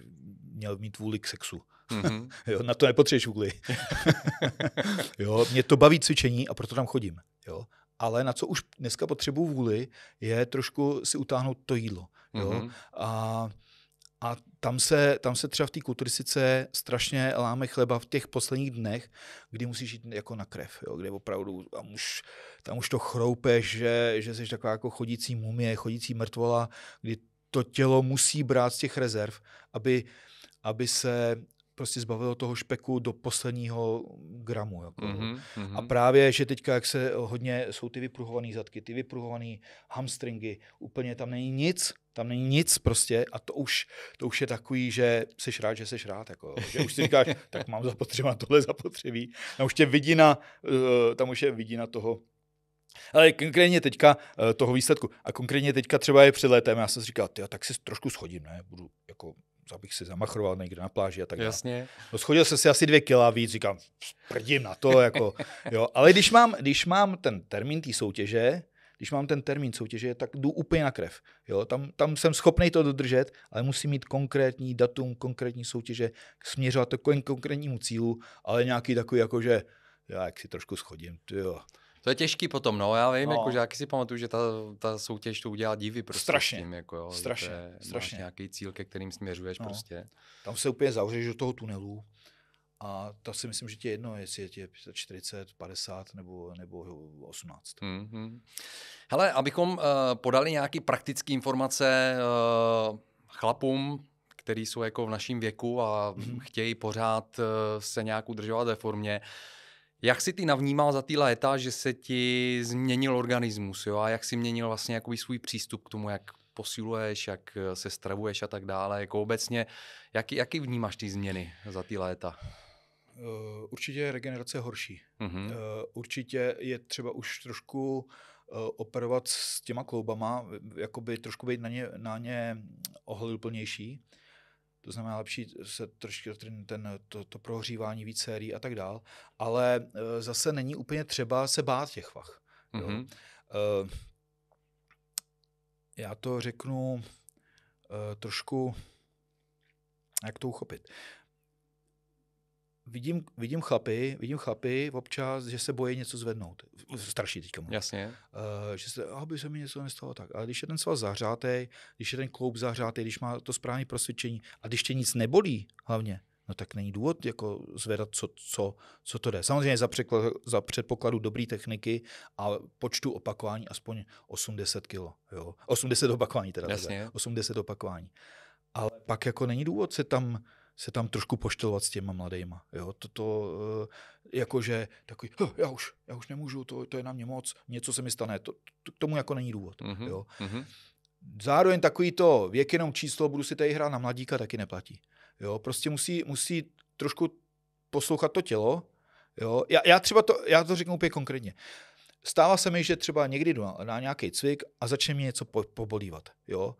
měl mít vůli k sexu. Mm-hmm. (laughs) jo, na to nepotřebuješ vůli. (laughs) jo, mě to baví cvičení a proto tam chodím. Jo ale na co už dneska potřebuju vůli, je trošku si utáhnout to jídlo. Jo? Mm-hmm. A a tam se, tam se třeba v té kulturistice strašně láme chleba v těch posledních dnech, kdy musíš jít jako na krev, jo, kde opravdu tam už, tam už to chroupeš, že, že jsi taková jako chodící mumie, chodící mrtvola, kdy to tělo musí brát z těch rezerv, aby, aby se prostě zbavilo toho špeku do posledního gramu. Jako. Mm-hmm, A právě, že teďka, jak se hodně, jsou ty vypruhované zadky, ty vypruhované hamstringy, úplně tam není nic, tam není nic prostě a to už, to už je takový, že jsi rád, že jsi rád, jako, že už si říkáš, (laughs) tak mám zapotřebí, mám tohle zapotřebí. No, eh, tam už je vidina, tam už je vidina toho, ale konkrétně teďka eh, toho výsledku. A konkrétně teďka třeba je před létem, já jsem si říkal, tak si trošku schodím, ne? Budu jako abych se zamachroval někde na pláži a tak dále. Jasně. No schodil jsem si asi dvě kila víc, říkám, prdím na to, jako, jo. Ale když mám, když mám ten termín té soutěže, když mám ten termín soutěže, tak jdu úplně na krev. Jo? Tam, tam jsem schopný to dodržet, ale musím mít konkrétní datum, konkrétní soutěže, směřovat to k konkrétnímu cílu, ale nějaký takový jako, že já jak si trošku schodím, jo. To je těžký potom, no, já vím, no. jako, že já si pamatuju, že ta, ta soutěž to udělá divy prostě strašně, s tím, jako, jo, strašně, že je, strašně. nějaký cíl, ke kterým směřuješ no. prostě. Tam se úplně zavřeš do toho tunelu a to si myslím, že ti je jedno, jestli je ti 40, 50 nebo, nebo 18. Mm-hmm. Hmm. Hele, abychom uh, podali nějaký praktické informace uh, chlapům, který jsou jako v našem věku a mm-hmm. chtějí pořád uh, se nějak udržovat ve formě. Uh, jak si ty navnímal za ty léta, že se ti změnil organismus jo? a jak si měnil vlastně jakoby svůj přístup k tomu, jak posiluješ, jak eh, se stravuješ a tak dále? Jako obecně, jaký, jaký vnímáš ty změny za ty léta? Eh, určitě je regenerace horší. Mm-hmm. Určitě je třeba už trošku operovat s těma kloubama, jakoby trošku být na ně, na ně ohleduplnější. plnější to znamená, lepší se trošku ten, to, to prohřívání víc sérií a tak dál. Ale e, zase není úplně třeba se bát těch vach. Mm-hmm. Jo? E, já to řeknu e, trošku, jak to uchopit vidím, vidím chlapy, vidím chlapy občas, že se bojí něco zvednout. Starší teďka mluvím. Jasně. Uh, že se, aby se mi něco nestalo tak. Ale když je ten sval zahřátý, když je ten kloub zahřátý, když má to správné prosvědčení a když tě nic nebolí hlavně, no tak není důvod jako zvedat, co, co, co to jde. Samozřejmě za, překlad, za předpokladu dobré techniky a počtu opakování aspoň 80 kilo. Jo? 80 opakování teda. Jasně. 80 opakování. Ale pak jako není důvod se tam se tam trošku poštelovat s těma mladejma. Jo? Toto, eh, jakože takový, já už, já už nemůžu, to, to je na mě moc, něco se mi stane, to, to, k tomu jako není důvod. Mm-hmm. Jo? Mhm. Zároveň takový to věk jenom číslo, budu si tady hrát na mladíka, taky neplatí. Jo? Prostě musí, musí trošku poslouchat to tělo. Jo? Já, já třeba to, já to řeknu úplně konkrétně. Stává se mi, že třeba někdy jdu na, na nějaký cvik a začne mě něco po, pobolívat. Jo?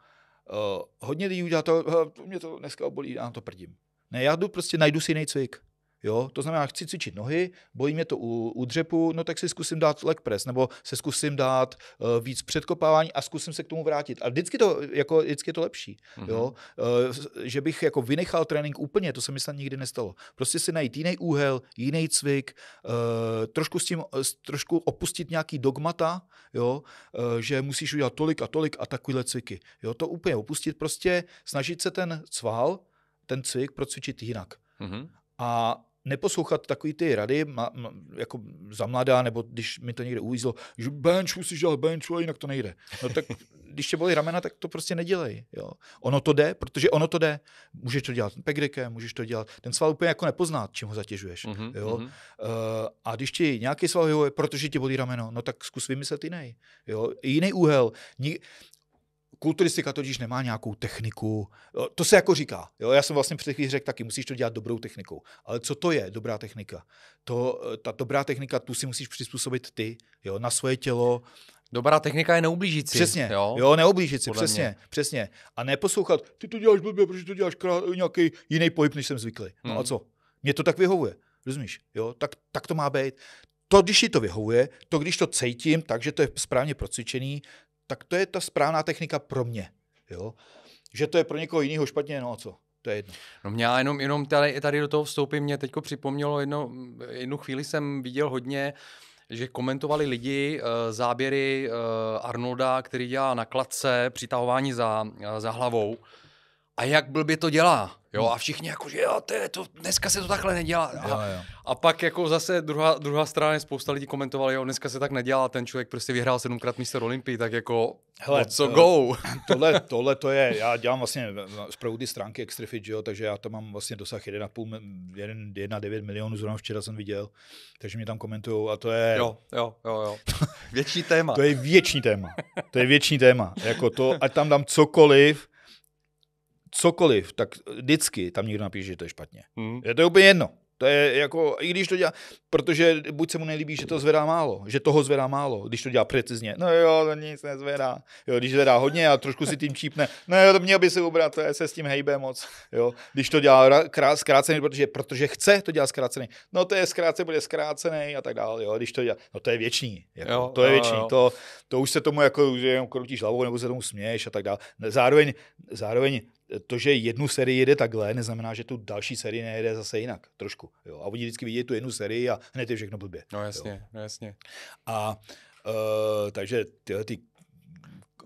Eh, hodně lidí udělá to, mě to dneska obolí, já to prdím. Ne, já jdu prostě, najdu si jiný cvik. Jo? To znamená, chci cvičit nohy, bojí mě to u, u dřepu, no tak si zkusím dát leg press, nebo se zkusím dát uh, víc předkopávání a zkusím se k tomu vrátit. A vždycky, to, jako, vždycky je to lepší. Mm-hmm. Jo? Uh, že bych jako vynechal trénink úplně, to se mi snad nikdy nestalo. Prostě si najít jiný úhel, jiný cvik, uh, trošku, s tím, trošku opustit nějaký dogmata, jo? Uh, že musíš udělat tolik a tolik a takovýhle cviky. Jo? To úplně opustit, prostě snažit se ten cval, ten cvik procvičit jinak. Mm-hmm. A neposlouchat takový ty rady, ma, ma, jako mladá, nebo když mi to někde uvízlo, že bench musíš dělat bench, a jinak to nejde. No tak (laughs) když tě bolí ramena, tak to prostě nedělej. Jo. Ono to jde, protože ono to jde. Můžeš to dělat pegrikem, můžeš to dělat. Ten sval úplně jako nepozná, čím ho zatěžuješ. Mm-hmm, jo. Uh, a když ti nějaký sval je, protože ti bolí rameno, no tak zkus vymyslet jiný. Jo. Jiný úhel. Ni- kulturistika totiž nemá nějakou techniku. To se jako říká. Jo? Já jsem vlastně před chvílí řekl taky, musíš to dělat dobrou technikou. Ale co to je dobrá technika? To, eh, ta dobrá technika, tu si musíš přizpůsobit ty, jo? na svoje tělo. Dobrá technika je neublížit si. Přesně, jo, jo neublížit si, přesně, mě. přesně. A neposlouchat, ty to děláš blbě, protože to děláš krát, nějaký jiný pohyb, než jsem zvyklý. No hmm. a co? Mně to tak vyhovuje, rozumíš? Jo, tak, tak to má být to, když ti to vyhovuje, to, když to cítím, takže to je správně procvičený, tak to je ta správná technika pro mě. Jo? Že to je pro někoho jiného špatně, no a co? To je jedno. No mě jenom, jenom tady, tady do toho vstoupím, mě teď připomnělo, jedno, jednu chvíli jsem viděl hodně, že komentovali lidi eh, záběry eh, Arnolda, který dělá na kladce přitahování za, za hlavou a jak blbě to dělá. Jo, hmm. a všichni jako, že jo, to, je to, dneska se to takhle nedělá. A, jo, jo. a pak jako zase druhá, druhá strana, spousta lidí komentovali jo, dneska se tak nedělá, ten člověk prostě vyhrál sedmkrát mistr Olympii, tak jako, Hele, co to, eh, go? tohle, (laughs) tohle to je, já dělám vlastně z proudy stránky Extrafit, jo, takže já tam mám vlastně dosah 1,5, 1,9 milionů, zrovna včera jsem viděl, takže mě tam komentují a to je... Jo, jo, jo, jo. (laughs) větší téma. to je větší téma. To je větší téma. Jako to, ať tam dám cokoliv, cokoliv, tak vždycky tam někdo napíše, že to je špatně. Hmm. Je to úplně jedno. To je jako, i když to dělá, protože buď se mu nelíbí, že to zvedá málo, že toho zvedá málo, když to dělá precizně. No jo, to nic nezvedá. Jo, když zvedá hodně a trošku si tím čípne. No jo, to měl by se ubrat, to je, se s tím hejbe moc. Jo, když to dělá zkrácený, protože, protože chce to dělat zkrácený. No to je zkrácený, bude zkrácený a tak dále. Jo, když to dělá, no to je věčný. Jako, jo, to je jo, věčný. Jo. To, to, už se tomu jako, že jenom krutíš hlavou nebo se tomu směješ a tak dále. Zároveň, zároveň to, že jednu sérii jede takhle, neznamená, že tu další sérii nejede zase jinak, trošku. Jo. A oni vždycky vidí tu jednu sérii a hned je všechno blbě. No jasně, jo. no jasně. A uh, takže tyhle ty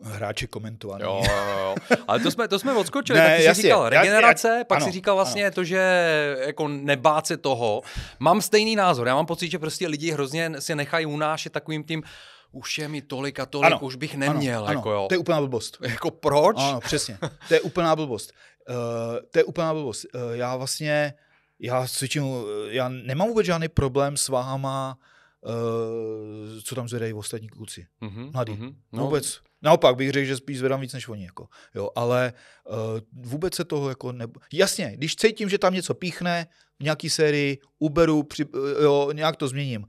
hráče komentovaný. Jo, jo, jo. Ale to jsme, to jsme odskočili. Ne, tak jsi říkal regenerace, já, já, pak ano, si říkal vlastně ano. to, že jako nebát se toho. Mám stejný názor. Já mám pocit, že prostě lidi hrozně si nechají unášet takovým tím, uh, už je mi tolik a tolik, ano, už bych neměl. Ano, jako, jo. To je úplná blbost. (laughs) Jako proč? Ano, přesně. To je úplná blbost. Uh, to je úplná blbost. Uh, já vlastně, já cvičím, eh, já nemám vůbec žádný problém s váhama, uh, co tam zvedají ostatní kluci. Mm-hmm, Mladí. Mm-hmm, no. Vůbec. Naopak bych řekl, že spíš zvedám víc než oni. Jako. Jo, ale uh, vůbec se toho jako ne... Jasně, když cítím, že tam něco píchne v nějaký sérii, uberu, při, jo, nějak to změním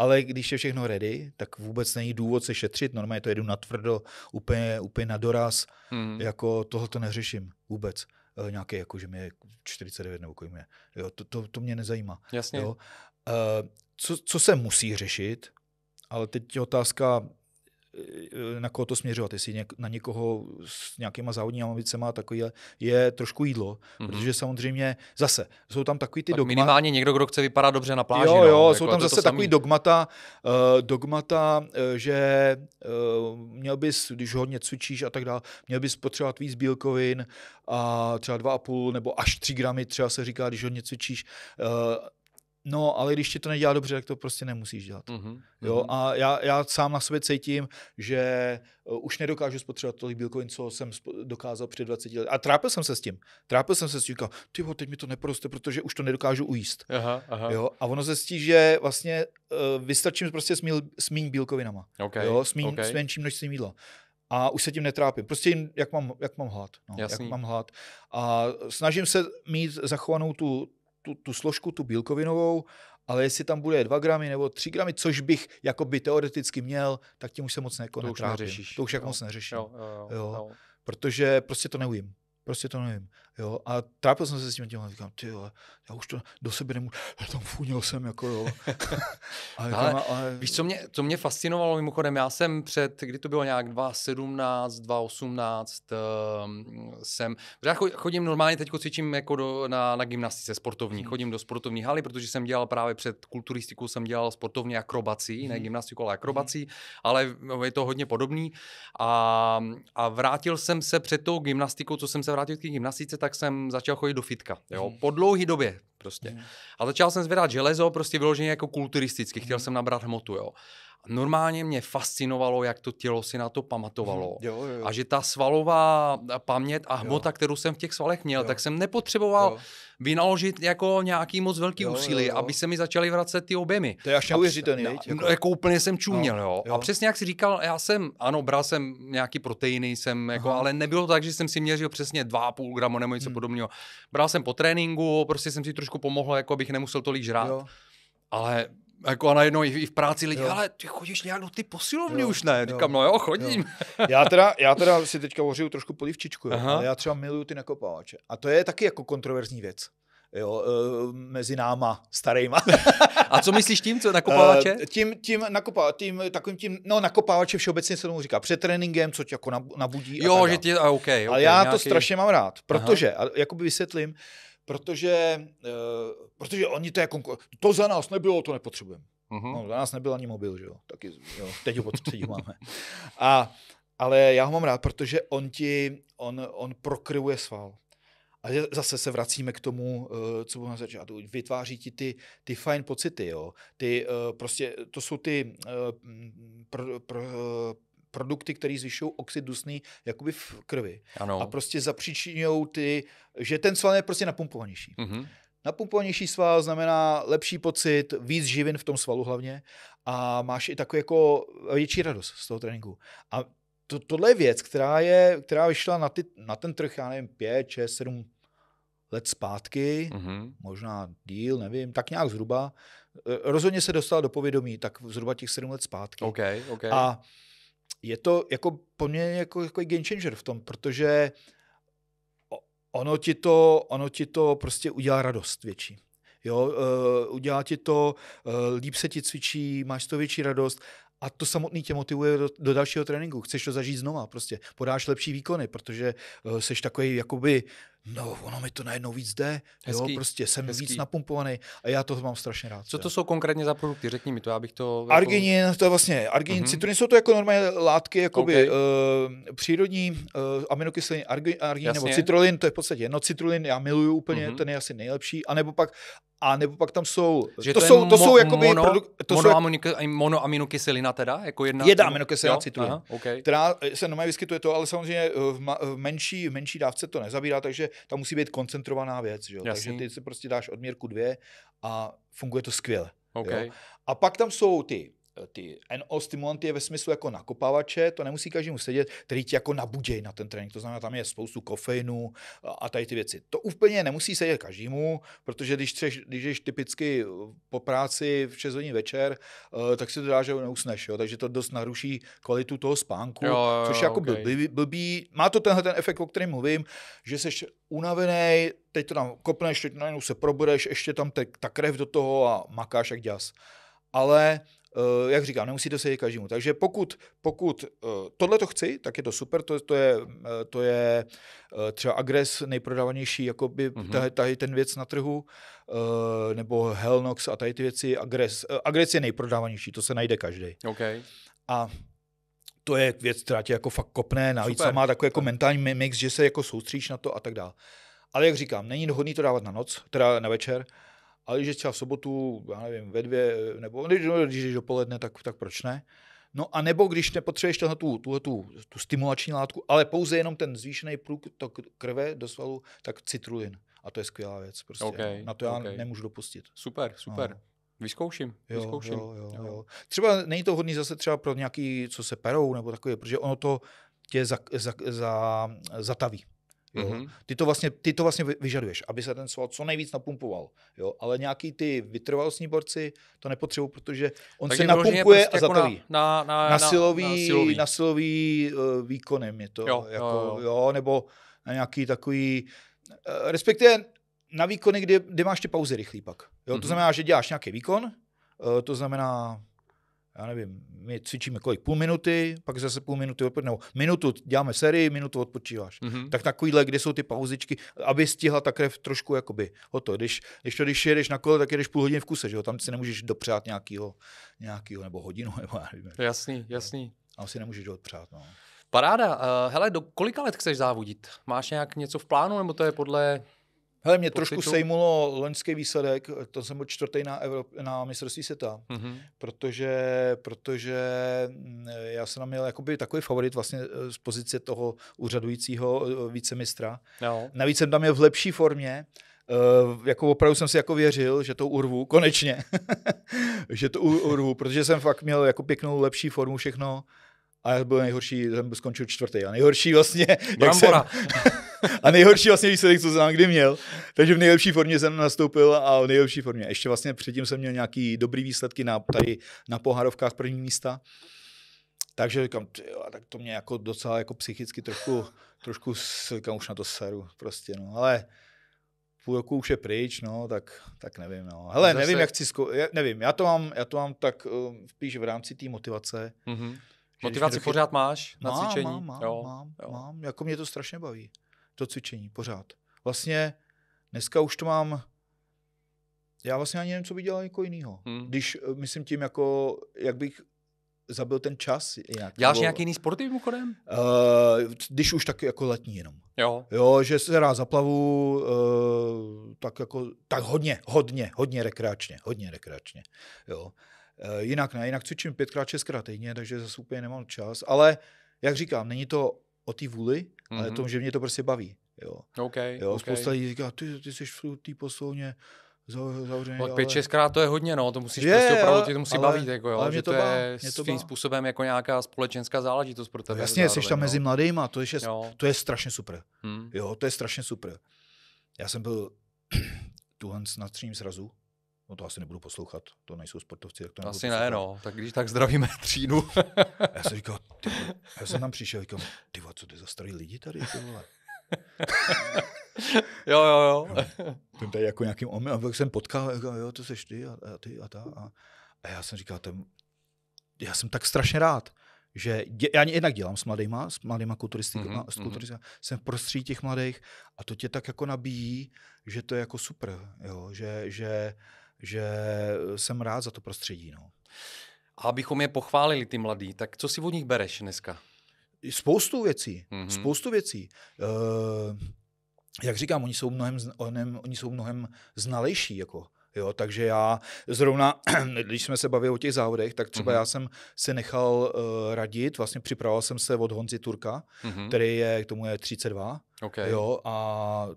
ale když je všechno ready, tak vůbec není důvod se šetřit, normálně to jedu tvrdo, úplně, úplně na doraz, mm. jako tohle to neřeším vůbec eh, nějaké, jako že mě je 49 nebo kolik mě. Jo, to, to, to mě nezajímá. Jasně. Jo. E, co, co se musí řešit, ale teď je otázka, Eh, na koho to směřovat, jestli něk, na někoho s nějakýma závodními ambicemi a takový, je trošku jídlo, mm-hmm. protože samozřejmě zase jsou tam takový ty tak dogmata. Minimálně někdo, kdo chce vypadat dobře na pláži. Jo, no, jo, no, jako jsou tam zase to takový samý. dogmata, uh, dogmata, uh, že uh, měl bys, když hodně cvičíš a tak dále, měl bys potřebovat víc bílkovin a třeba 2,5 nebo až 3 gramy třeba se říká, když hodně cvičíš. Uh, No, ale když ti to nedělá dobře, tak to prostě nemusíš dělat. Mm-hmm. Jo, mhm. a já, já sám na sobě cítím, že eh, už nedokážu spotřebovat tolik bílkovin, co jsem dokázal před 20 lety. A trápil jsem se s tím. Trápil jsem se s tím, říkal, ty teď mi to neproste, protože už to nedokážu ujíst. Aha, aha. Jo, a ono se že vlastně uh, vystačím prostě s, míl, s mým bílkovinama. Okay, jo, s, mým, okay. s menším množstvím jídla a už se tím netrápím. Prostě jim, jak mám, jak mám hlad. No, jak mám hlad. A snažím se mít zachovanou tu, tu, tu složku, tu bílkovinovou, ale jestli tam bude 2 gramy nebo 3 gramy, což bych jako by teoreticky měl, tak tím už se moc neko, to už neřešíš. To už jak jo. moc neřeším. Jo, jo, jo, jo. Jo. Protože prostě to neujím. Prostě to nevím. Jo, a trápil jsem se s tím tím, říkám, ty jo, já už to do sebe nemůžu, já tam funil jsem, jako jo. (laughs) Jako ale, ale, ale, víš, co mě, co mě fascinovalo mimochodem, já jsem před, kdy to bylo nějak 2017, 2018, uh, jsem, já chodím normálně, teď cvičím jako do, na, na gymnastice sportovní, hmm. chodím do sportovní haly, protože jsem dělal právě před kulturistikou, jsem dělal sportovní akrobací, hmm. ne gymnastiku, ale hmm. akrobací, hmm. ale je to hodně podobný. A, a vrátil jsem se před tou gymnastikou, co jsem se vrátil k gymnastice, tak tak jsem začal chodit do fitka. Jo? Mhm. Po dlouhý době prostě. Mhm. A začal jsem zvedat železo prostě vyloženě jako kulturisticky. Chtěl mhm. jsem nabrat hmotu. Jo? normálně mě fascinovalo, jak to tělo si na to pamatovalo. Mm, jo, jo, A že ta svalová eh, paměť a hmota, jo. kterou jsem v těch svalech měl, jo. tak jsem nepotřeboval jo. vynaložit jako nějaký moc velký jo, úsilí, jo, jo. aby se mi začaly vracet ty objemy. To je až neuvěřitelný. No, jako... No, jako úplně jsem no, čuměl, no, jo. jo. A přesně jak jsi říkal, já jsem, ano, bral jsem nějaký proteiny, jsem jako, ale nebylo to tak, že jsem si měřil přesně 2,5 gramu nebo něco hmm. podobného. Bral jsem po tréninku, prostě jsem si trošku pomohl, jako abych nemusel tolik žrát. Jo. Ale jako a najednou i v práci lidi, jo. ale ty chodíš nějak do ty posilovny jo, už ne. Říkám, no jo, chodím. Jo. Já, teda, já teda si teďka hořiju trošku polivčičku, jo, ale já třeba miluju ty nakopávače. A to je taky jako kontroverzní věc. Jo, e, mezi náma starýma. a co myslíš tím, co nakopávače? E, tím, tím, nakopa, tím, takovým tím, no nakopávače všeobecně se tomu říká, před tréninkem, co tě jako nabudí. Jo, a že ti, a okay, okay, Ale já nějaký... to strašně mám rád, protože, jako by jakoby vysvětlím, uh, protože, eh, protože oni to je konkur- to za nás nebylo, to nepotřebujeme. Uh-huh. No, za nás nebyl ani mobil, že jo. Taky, jo, teď ho, teď (laughs) máme. A, ale já ho mám rád, protože on ti, on, on prokryuje sval. A zase se vracíme k tomu, eh, co bychom začátku. Vytváří ti ty, ty fajn pocity, jo. Ty eh, prostě, to jsou ty pro, pro, produkty, které zvyšují oxid dusný jakoby v krvi. Ano. A prostě zapříčinují ty, že ten sval je prostě napumpovanější. Mm-hmm. Napumpovanější sval znamená lepší pocit, víc živin v tom svalu hlavně a máš i takový jako větší radost z toho tréninku. A to, tohle je věc, která, je, která vyšla na, ty, na ten trh, já nevím, 5, 6, 7 let zpátky, mm-hmm. možná díl, nevím, tak nějak zhruba. E, rozhodně se dostala do povědomí tak zhruba těch 7 let zpátky. Okay, okay. A je to jako poměrně jako, jako game changer v tom, protože ono ti to, ono ti to prostě udělá radost větší. Jo, uh, udělá ti to, uh, líp se ti cvičí, máš to větší radost a to samotný tě motivuje do, do dalšího tréninku. Chceš to zažít znova, prostě podáš lepší výkony, protože uh, seš takový jakoby no, ono mi to najednou víc jde, hezký, jo, prostě jsem hezký. víc napumpovaný a já to mám strašně rád. Co to jo. jsou konkrétně za produkty, řekni mi to, abych to... Jako... Arginin, no, to je vlastně, arginin, mm-hmm. citrony jsou to jako normálně látky, jakoby okay. uh, přírodní uh, aminokyseliny, argin, argin nebo citrulin, to je v podstatě jedno, citrulin já miluju úplně, mm-hmm. ten je asi nejlepší, anebo pak a nebo pak tam jsou, že to, to jsou, to by jsou jakoby mono, produk, to mono, jsou, jak... monoaminokyselina teda, jako jedna, jedna aminokyselina citrulin, okay. která se normálně vyskytuje to, ale samozřejmě v, ma, v menší, v menší dávce to nezabírá, takže tam musí být koncentrovaná věc. Že jo? Takže ty si prostě dáš odměrku dvě a funguje to skvěle. Okay. Jo? A pak tam jsou ty Eh, ty N-ostimulanty je ve smyslu jako nakopávače, to nemusí každému sedět, který ti jako nabuděj na ten trénink, to znamená, tam je spoustu kofeinu a tady ty věci. To úplně nemusí sedět každému, protože když, třeš, když typicky eh, po práci v 6 hodin večer, eh, tak si to dá, že neusneš, jo? takže to dost naruší kvalitu toho spánku, jo, jo, což je jako okay. blbý, blbý, má to tenhle ten efekt, o kterém mluvím, že jsi unavený, teď to tam kopneš, teď najednou se probudeš, ještě tam te, ta krev do toho a makáš jak děs. Ale Eh, jak říkám, nemusí to sedět každému. Takže pokud, pokud eh, tohle to chci, tak je to super, to, to, je, eh, to je třeba Agres nejprodávanější, jako by mm-hmm. tady, ten věc na trhu, nebo Helnox a tady ty věci, Agres, Agres je nejprodávanější, to se najde každý. Okay. A to je věc, která tě jako fakt kopne, navíc má takový jako mentální mix, že se jako soustříš na to a tak dále. Ale jak říkám, není hodný to dávat na noc, teda na večer, ale že třeba v sobotu, já nevím, ve dvě, nebo když, je no, jdeš dopoledne, tak, tak proč ne? No a nebo když nepotřebuješ tu, tu, tu, tu, tu stimulační látku, ale pouze jenom ten zvýšený průk to krve do svalu, tak citrulin. A to je skvělá věc. Prostě. Okay, no, Na to já okay. nemůžu dopustit. Super, no. super. No. Vyzkouším, vyzkouším. Jo, jo, jo, jo. Třeba není to hodný zase třeba pro nějaký, co se perou nebo takové, protože ono to tě za, za, za, zataví. Jo? Mm-hmm. Ty, to vlastně, ty to vlastně vyžaduješ, aby se ten sval co nejvíc napumpoval. Jo? Ale nějaký ty vytrvalostní borci to nepotřebují, protože on Takže se napumpuje prostě a jako zataví. Na, na, na, na, na, silový, na silový, na silový uh, eh, výkony je to. Jo, jako, jo, jo. jo, nebo na nějaký takový, uh, respektive na výkony, kdy, kdy máš ty pauzy rychlý pak. Jo? Mm-hmm. To mhm. znamená, že děláš nějaký výkon, uh, to znamená já nevím, my cvičíme kolik, půl minuty, pak zase půl minuty odpočíváš, nebo minutu děláme sérii, minutu odpočíváš. Mm-hmm. Tak takovýhle, kde jsou ty pauzičky, aby stihla ta krev trošku jakoby To, Když, když to, když jedeš na kole, tak jedeš půl hodiny v kuse, že jo? tam si nemůžeš dopřát nějakýho, nějakýho nebo hodinu, (laughs) nebo já nevím. Jasný, jasný. A si nemůžeš dopřát, no. Paráda. Uh, hele, do kolika let chceš závodit? Máš nějak něco v plánu, nebo to je podle Hele, mě pocitu. trošku sejmulo loňský výsledek, to jsem byl čtvrtý na, Evrop- na mistrovství světa, mm-hmm. protože, protože mm, já jsem tam měl jakoby takový favorit vlastně eh, z pozice toho úřadujícího eh, vícemistra. No. Navíc jsem tam měl v lepší formě, Uh, jako opravdu jsem si jako věřil, že to urvu, (laughs) konečně, že to urvu, protože jsem fakt měl jako pěknou lepší formu všechno a já byl nejhorší, jsem skončil čtvrtý a nejhorší vlastně, Brambora. jak jsem, (laughs) A nejhorší vlastně výsledek, co jsem kdy měl. Takže v nejlepší formě jsem nastoupil a v nejlepší formě. Ještě vlastně předtím jsem měl nějaký dobrý výsledky na, tady na pohárovkách první místa. Takže říkám, tyjo, tak to mě jako docela jako psychicky trošku, trošku říkám, už na to seru prostě, no, ale půl roku už je pryč, no, tak, tak nevím, no. Hele, Zase... nevím, jak chci, zko- nevím, já to mám, já to mám tak uh, spíš v rámci té motivace. Mm-hmm. Motivaci pořád pořád máš na mám, cvičení? Mám, mám, jo, mám, jo. mám, jako mě to strašně baví to cvičení pořád. Vlastně dneska už to mám, já vlastně ani nevím, co by dělal jako jinýho. Hmm. Když eh, myslím tím, jako, jak bych zabil ten čas. Jinak, Děláš nebo, nějaký jiný sporty mimochodem? Uh, když už tak jako letní jenom. Jo. Jo, že se rád zaplavu, uh, tak jako, tak hodně, hodně, hodně rekreačně, hodně rekreačně, jo. Uh, jinak ne, jinak cvičím pětkrát, šestkrát týdně, takže zase úplně nemám čas, ale jak říkám, není to o té vůli, mm-hmm. ale o mhm. tom, že mě to prostě baví. Jo. Okay, jo, okay. Spousta lidí říká, ty, ty jsi v té poslovně, zavřený. Ale pět, šestkrát to je hodně, no, to musíš je, prostě opravdu, ty to musí ale, bavit, jako, jo, ale mě to, to bá, je mě to svým bá. způsobem jako nějaká společenská záležitost pro tebe. No jasně, zároveň, jsi tam no. mezi mladýma, to je, šest, jo. to je strašně super. Hmm. Jo, to je strašně super. Já jsem byl (clears throat) tuhle na třím srazu, No to asi nebudu poslouchat, to nejsou sportovci, tak to Asi ne, no, tak když tak zdravíme třínu. (laughs) já jsem říkal, ty, já jsem tam přišel, říkal, ty co ty za starý lidi tady, ty vole. (laughs) jo, jo, jo. To tady jako nějakým omyl, a pak jsem potkal, říkal, jako, jo, to jsi ty a, a ty a ta. A, a já jsem říkal, tam, já jsem tak strašně rád, že dě, já jednak dělám s mladýma, s mladýma kulturistikama, mm-hmm, s mm-hmm. jsem v prostředí těch mladých a to tě tak jako nabíjí, že to je jako super, jo, že, že, že jsem rád za to prostředí, no. A abychom je pochválili, ty mladí, tak co si od nich bereš dneska? Spoustu věcí, mm-hmm. spoustu věcí. Uh, jak říkám, oni jsou mnohem, oni jsou mnohem znalejší, jako. Jo, takže já zrovna, (clears throat) když jsme se bavili o těch závodech, tak třeba mm-hmm. já jsem si nechal uh, radit, vlastně připravoval jsem se od Honzi Turka, mm-hmm. který je, k tomu je 32, okay. jo, a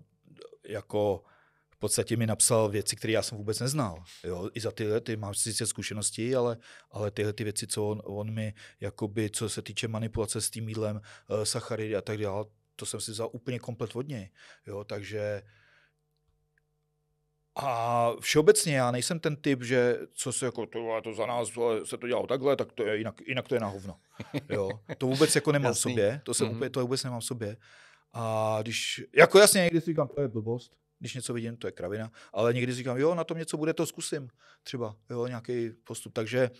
jako v podstatě mi napsal věci, které já jsem vůbec neznal. Jo? I za tyhle, ty mám sice zkušenosti, ale, ale tyhle ty věci, co on, on mi, jakoby, co se týče manipulace s tím jídlem, uh, sacharidy a tak dále, to jsem si vzal úplně komplet od něj. Jo? Takže a všeobecně já nejsem ten typ, že co se jako, to, to za nás se to dělalo takhle, tak to je jinak, jinak to je na hovno. Jo? To vůbec jako nemám v sobě, to, jsem mm-hmm. úplně, to vůbec nemám v sobě. A když, jako jasně, někdy si říkám, to je blbost, když něco vidím, to je kravina, ale někdy říkám, jo, na tom něco bude, to zkusím třeba, jo, nějaký postup. Takže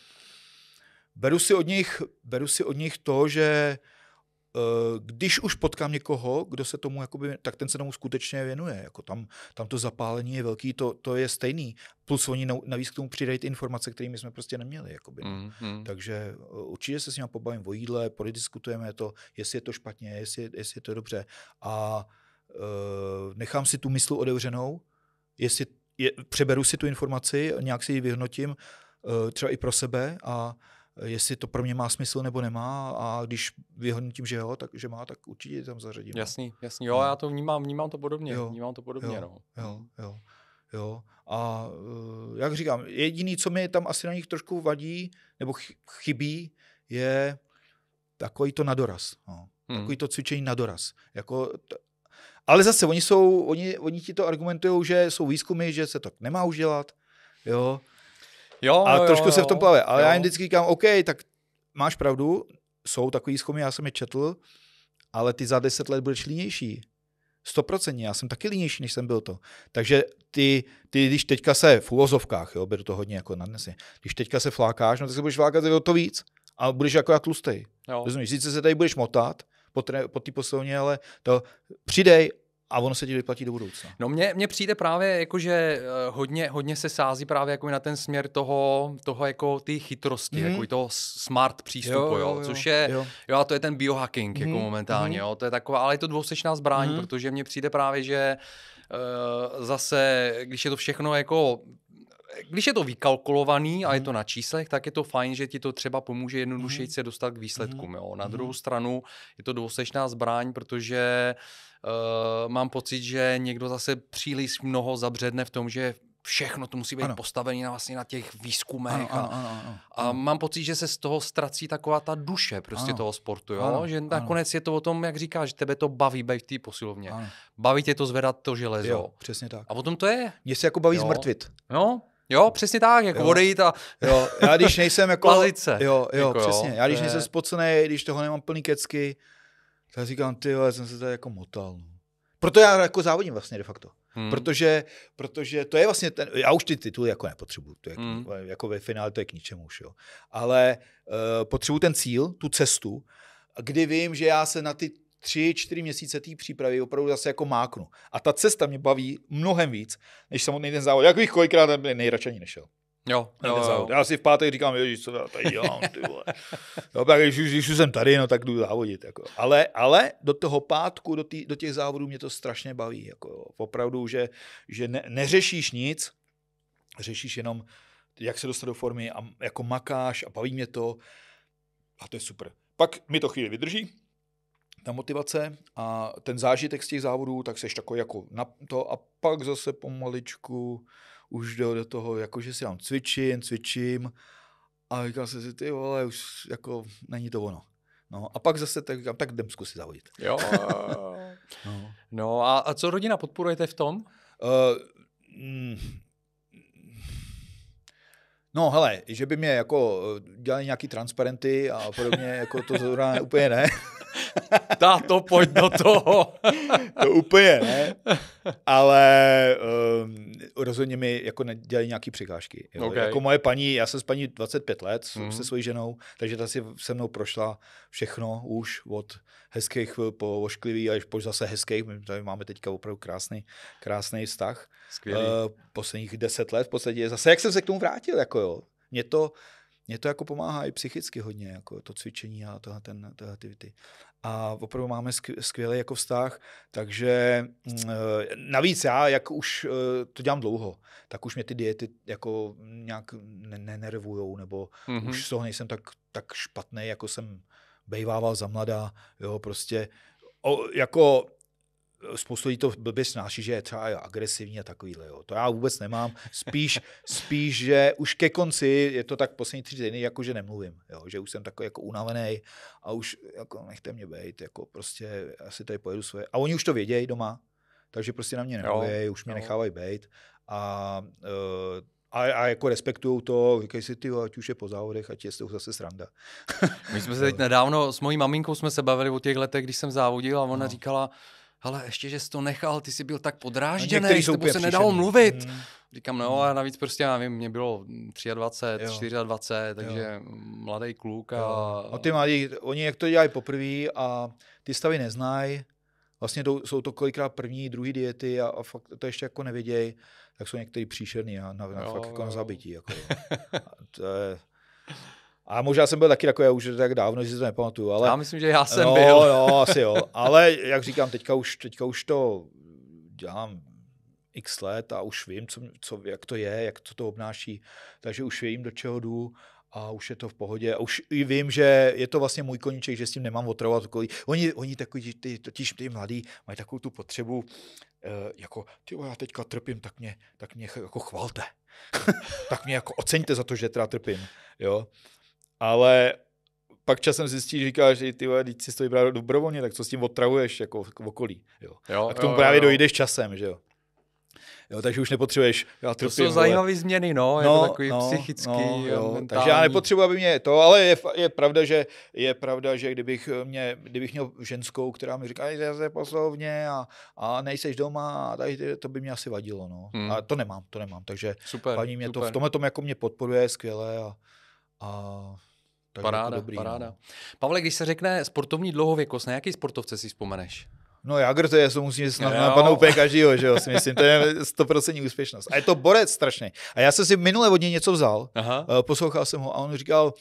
beru si od nich, beru si od nich to, že eh, když už potkám někoho, kdo se tomu, jakoby, tak ten se tomu skutečně věnuje. Jako tam, tam to zapálení je velký, to, to je stejný. Plus oni navíc k tomu přidají ty informace, které jsme prostě neměli. Jakoby. Mm-hmm. Takže eh, určitě se s ním pobavím o jídle, podiskutujeme to, jestli je to špatně, jestli, jestli je to dobře. A uh, Eh, nechám si tu mysl odevřenou, jestli je, přeberu si tu informaci, nějak si ji vyhnotím, eh, třeba i pro sebe a jestli to pro mě má smysl nebo nemá a když vyhodnotím, že jo, tak, že má, tak určitě tam zařadím. Jasný, jasný, jo, no. já to vnímám, vnímám to podobně, jo, vnímám to podobně, jo, no. Jo, jo, jo. A eh, jak říkám, jediný, co mi tam asi na nich trošku vadí nebo chybí, je takový to nadoraz. No. Hmm. Takový to cvičení nadoraz. Jako t- ale zase oni jsou, oni, oni ti to argumentují, že jsou výzkumy, že se to nemá už dělat, jo. Jo, a jo, trošku jo, se v tom plave. Ale jo. já jim vždycky říkám, OK, tak máš pravdu, jsou takový výzkumy, já jsem je četl, ale ty za deset let budeš línější. Stoprocentně, já jsem taky línější, než jsem byl to. Takže ty, ty když teďka se v úvozovkách, jo, beru to hodně jako dnes, když teďka se flákáš, no tak se budeš flákat o to víc a budeš jako já tlustej. Jo. Rozumíš, sice se tady budeš motat, po, té posilovně, ale to přidej a ono se ti vyplatí do budoucna. No mně, mně přijde právě jako, že eh, hodně, hodně se sází právě jako na ten směr toho, toho jako ty chytrosti, mm jako toho smart přístupu, jo, jo, jo což je, jo. jo a to je ten biohacking mm jako mhm, momentálně, mm jo, to je taková, ale je to dvousečná zbraň, mm protože mně přijde právě, že eh, zase, když je to všechno jako když je to vykalkulovaný a je to mhm. na číslech, tak je to fajn, že ti to třeba pomůže jednodušeji mhm. se dostat k výsledkům. Mhm. Jo. Na druhou stranu je to dvousečná zbraň, protože uh, mám pocit, že někdo zase příliš mnoho zabředne v tom, že všechno to musí být ano. postavené na, vlastně na těch výzkumech. Ano, ano, ano, ano. A mám pocit, že se z toho ztrací taková ta duše prostě ano. toho sportu. Jo? Ano, že nakonec ano. je to o tom, jak říkáš, že tebe to baví být v té posilovně. Ano. Baví tě to zvedat to železo. Jo, přesně tak. A tom to je. Mě se jako baví jo. zmrtvit. Jo, Jo, přesně tak, jako jo. odejít a... Jo, já (laughs) když nejsem jako... Lazice. Jo, jo, jako, přesně. Já když je... nejsem spocený, když toho nemám plný kecky, tak říkám, ty já jsem se tady jako motal. No. Proto já jako závodím vlastně de facto. Hmm. Protože, protože to je vlastně ten, já už ty tituly jako nepotřebuju, to je, jako- hmm. jako ve finále to je k ničemu už, jo. Ale uh, potřebuju ten cíl, tu cestu, kdy vím, že já se na ty tři, čtyři měsíce té přípravy opravdu zase jako máknu. A ta cesta mě baví mnohem víc, než samotný ten závod. Jak bych kolikrát nejradši ani nešel. Jo, jo, jo. Já si v pátek říkám, že co já tady dělám, ty vole. No, tak když, když jsem tady, no tak jdu závodit. Jako. Ale, ale do toho pátku, do, tý, do těch závodů mě to strašně baví. Jako, opravdu, že, že ne, neřešíš nic, řešíš jenom, jak se dostat do formy a jako makáš a baví mě to. A to je super. Pak mi to chvíli vydrží, ta motivace a ten zážitek z těch závodů, tak seš takový jako na to a pak zase pomaličku už jde do toho, jako že si tam cvičím, cvičím a říkal se si, ty vole, už jako není to ono. No a pak zase tak, tak jdem zkusit závodit Jo. (laughs) no. no a, a co rodina podporujete v tom? Uh, mm, No hele, že by mě jako eh, dělali nějaký transparenty a podobně, jako to zrovna úplně ne táto, pojď do toho. to úplně ne, ale um, rozhodně mi jako dělají nějaké překážky. Jo. Okay. Jako moje paní, já jsem s paní 25 let mm. se svojí ženou, takže ta si se mnou prošla všechno už od hezkých eh, po ošklivý až po zase hezkých. My tady máme teďka opravdu krásný, krásný vztah. Skvělý. Uh, posledních 10 let v podstatě. Zase jak jsem se k tomu vrátil, jako jo. Mě to, mě to jako pomáhá i psychicky hodně, jako to cvičení a tohle, ten, tohle aktivity. A opravdu máme skvělý jako vztah, takže mm, eh, navíc já, jak už eh, to dělám dlouho, tak už mě ty diety jako nějak nenervujou, nebo mm-hmm. už z toho nejsem tak, tak špatný, jako jsem bejvával za mladá, jo, prostě o, jako spoustu lidí to blbě snáší, že je třeba jo, agresivní a takovýhle. Jo. To já vůbec nemám. Spíš, (laughs) spíš, že už ke konci je to tak poslední tři dny, jako že nemluvím. Jo. Že už jsem takový jako unavený a už jako nechte mě být, jako prostě asi tady pojedu svoje. A oni už to vědějí doma, takže prostě na mě nemluvějí, už mě jo. nechávají být. A uh, a, a jako respektují to, říkají si, ty, ať už je po závodech, ať je z toho zase sranda. My jsme se (laughs) teď nedávno, s mojí maminkou jsme se bavili o těch letech, když jsem závodil a ona no. říkala, ale ještě, že jsi to nechal, ty jsi byl tak podrážděný, no, že se nedalo mluvit. Hmm. Říkám, no hmm. a navíc prostě, já vím, mě bylo 23, jo. 24, takže jo. mladý kluk a... A ty mladí, oni jak to dělají poprvé a ty stavy neznají, vlastně to, jsou to kolikrát první, druhý diety a, a fakt to ještě jako nevědějí, tak jsou někteří příšerní a na, na jo, fakt jako jo. na zabití. Jako, (laughs) to je, a možná jsem byl taky takový už tak dávno, že si to nepamatuju. Ale... Já myslím, že já jsem no, byl. no, asi jo. Ale jak říkám, teďka už, teďka už to dělám x let a už vím, co, co, jak to je, jak to to obnáší. Takže už vím, do čeho jdu a už je to v pohodě. A už i vím, že je to vlastně můj koníček, že s tím nemám otravovat Oni, oni takový, ty, totiž ty mladí mají takovou tu potřebu, e, jako, ty já teďka trpím, tak mě, tak mě jako chvalte. tak mě jako oceňte za to, že teda trpím. Jo? ale pak časem zjistíš, říkáš, že ty vole, si stojí právě dobrovolně, tak co s tím otravuješ jako v okolí. Jo. Jo, a k tomu jo, právě jo. dojdeš časem, že jo. Jo, takže už nepotřebuješ. Já trpím, to jsou zajímavé změny, no, no jako takový no, psychický. No, jo, mentální. takže já nepotřebuji, aby mě to, ale je, je, pravda, že, je pravda, že kdybych, mě, kdybych měl ženskou, která mi říká, že se poslovně a, a nejseš doma, tak to by mě asi vadilo. No. Hmm. A to nemám, to nemám. Takže super, paní mě super. to v tomhle tom jako mě podporuje skvěle a, a takže paráda, jako dobrý, paráda. No. Pavle, když se řekne sportovní dlouhověkost, na jaký sportovce si vzpomeneš? No Jagr to je, to musím snad napadnout úplně každýho, že jo, si myslím, to je 100% úspěšnost. A je to borec strašný. A já jsem si minule od něj něco vzal, Aha. Eh, poslouchal jsem ho a on říkal,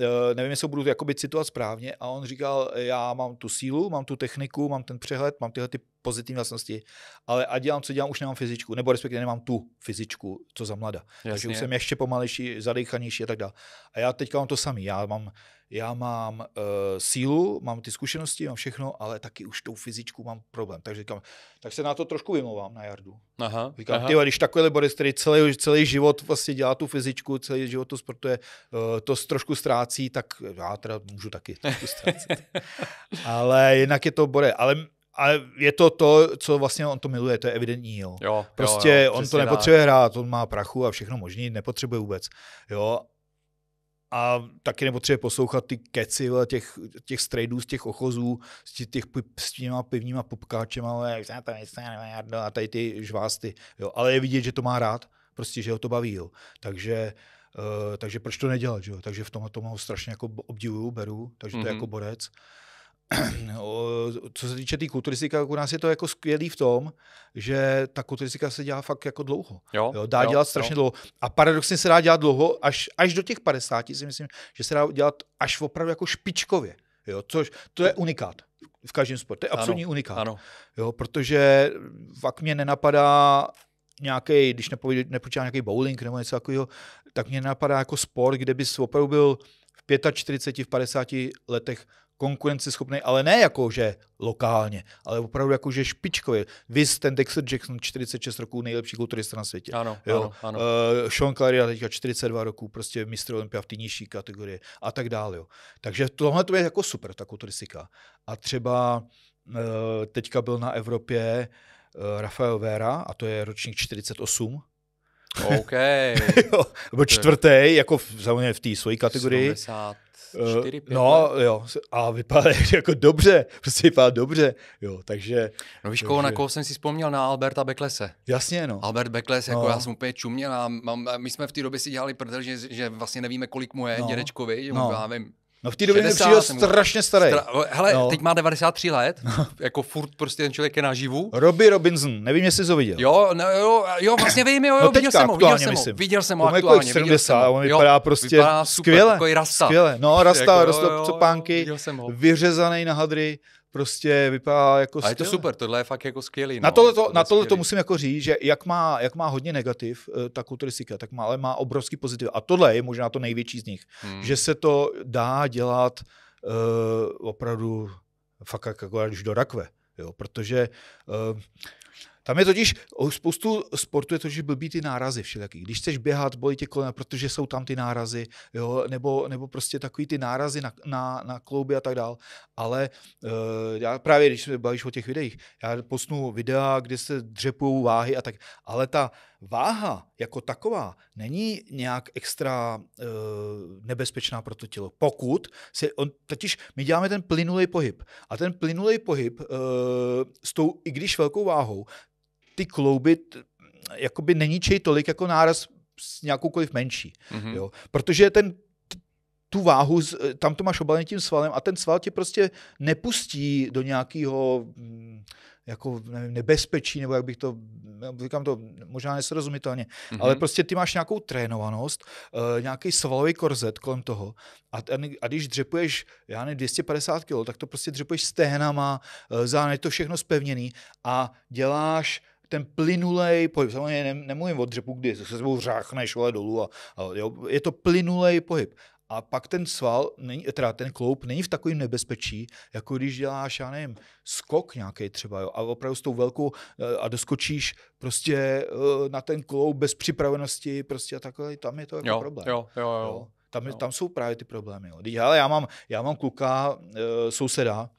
eh, nevím, jestli ho budu jakoby citovat správně, a on říkal, já mám tu sílu, mám tu techniku, mám ten přehled, mám tyhle ty pozitivní vlastnosti, ale a dělám, co dělám, už nemám fyzičku, nebo respektive nemám tu fyzičku, co za mlada. Jasně. Takže už jsem ještě pomalejší, zadechanější a tak dále. A já teďka mám to samý, já mám, já mám uh, sílu, mám ty zkušenosti, mám všechno, ale taky už tou fyzičku mám problém. Takže říkám, tak se na to trošku vymlouvám na jardu. Aha, říkám, aha. Tyhle, když takovýhle Boris, který celý, celý život vlastně dělá tu fyzičku, celý život to sportuje, uh, to trošku ztrácí, tak já teda můžu taky trošku ztrácet. (laughs) ale jinak je to Bore. Ale a je to to, co vlastně on to miluje, to je evidentní. Jo. Jo, prostě jo, jo, prostě on to nepotřebuje hrát, on má prachu a všechno možný, nepotřebuje vůbec. Jo. A taky nepotřebuje poslouchat ty keci těch, těch strejdů z těch ochozů, z těch, s těma pivníma pupkáčema, jak se to a tady ty žvásty. Jo. Ale je vidět, že to má rád, prostě, že ho to baví. Jo. Takže Uh, takže proč to nedělat, že jo? Takže v tomhle tomu strašně jako obdivuju, beru, takže mm-hmm. to je mhm. jako borec. (clears throat) co se týče té tý kulturistiky, u nás je to jako skvělý v tom, že ta kulturistika se dělá fakt jako dlouho. Jo, jo, dá jo, dělat strašně jo. dlouho. A paradoxně se dá dělat dlouho, až, až do těch 50 si myslím, že se dá dělat až opravdu jako špičkově. Jo, což to je unikát v každém sportu. To je absolutní ano, unikát. Ano. Jo, protože fakt mě nenapadá nějaký, když nepočítám nějaký bowling nebo něco takového, tak mě napadá jako sport, kde bys opravdu byl v 45, v 50 letech konkurenceschopný, ale ne jako, že lokálně, ale opravdu jako, že špičkově. Vys ten Dexter Jackson, 46 roků, nejlepší kulturista na světě. Ano, jo. ano, ano. Uh, Sean Clary teďka 42 roků, prostě mistr Olympia v té nižší kategorii a tak dále. Jo. Takže tohle to je jako super, ta kulturistika. A třeba uh, teďka byl na Evropě uh, Rafael Vera, a to je ročník 48, OK. (laughs) jo, byl čtvrtý, jako v, samozřejmě v té své kategorii. 70. 4, eh, 5 No let. jo, a vypadá (laughs) jako dobře, prostě vypadá dobře, jo, takže... No víš, takže... na koho jsem si vzpomněl? Na Alberta Beklese. Jasně, no. Albert Bekles, jako no. jako já jsem úplně čuměl a mám, my jsme v té době si dělali prdel, že, že vlastně nevíme, kolik mu je no. dědečkovi, že no. já vím, No v té době 60, mi strašně starý. Stra... Hele, no. teď má 93 let, (laughs) no. jako furt prostě ten člověk je naživu. Robbie Robinson, nevím, jestli jsi ho viděl. Jo, no, jo, jo, vlastně vím, jo, jo no viděl jsem ho, viděl jsem ho, viděl jsem ho aktuálně. Jako 70, viděl on vypadá jo, prostě vypadá super, skvěle. Takový rasta. Skvěle, no rasta, jako, rasta jo, jo, copánky, vyřezaný na hadry, prostě vypadá jako... A je to super, tohle je fakt jako skvělý. No. Na tohle, to, na tohle to musím jako říct, že jak má, jak má hodně negativ eh, ta kulturistika, tak má, ale má obrovský pozitiv. A tohle je možná to největší z nich, hmm. že se to dá dělat uh, opravdu fakt jako až do rakve. Jo, protože uh, tam je totiž, spoustu sportu je to, že blbý ty nárazy všelijaký. Když chceš běhat, bolí tě kolena, protože jsou tam ty nárazy, jo, nebo, nebo prostě takový ty nárazy na, na, na klouby a tak dál. Ale uh, já právě, když se bavíš o těch videích, já posnu videa, kde se dřepují váhy a tak, ale ta váha jako taková není nějak extra uh, nebezpečná pro to tělo. Pokud se, on, totiž my děláme ten plynulý pohyb a ten plynulý pohyb uh, s tou, i když velkou váhou, ty klouby jakoby neníčej tolik jako náraz s nějakoukoliv menší. Mm-hmm. Jo? Protože ten tu váhu, tam to máš obalený tím svalem a ten sval tě prostě nepustí do nějakého mm, jako nevím, nebezpečí, nebo jak bych to, říkám to možná nesrozumitelně, mm-hmm. ale prostě ty máš nějakou trénovanost, uh, nějaký svalový korzet kolem toho a, ten, a když dřepuješ, já ne 250 kg, tak to prostě dřepuješ stehnama, uh, eh, zároveň to všechno spevněný a děláš ten plynulej pohyb. Samozřejmě ne, nemluvím o dřepu, kdy se sebou řáchneš vole dolů. A, a jo, je to plynulej pohyb. A pak ten sval, není, teda ten kloup, není v takovém nebezpečí, jako když děláš, já nevím, skok nějaký třeba, jo, a opravdu s tou velkou eh, a doskočíš prostě eh, na ten kloup bez připravenosti, prostě a takhle, tam je to jako jo, problém. Jo, jo, jo. jo. Tam, no. tam jsou právě ty problémy. Jo. ale já mám, já mám kluka, e, souseda,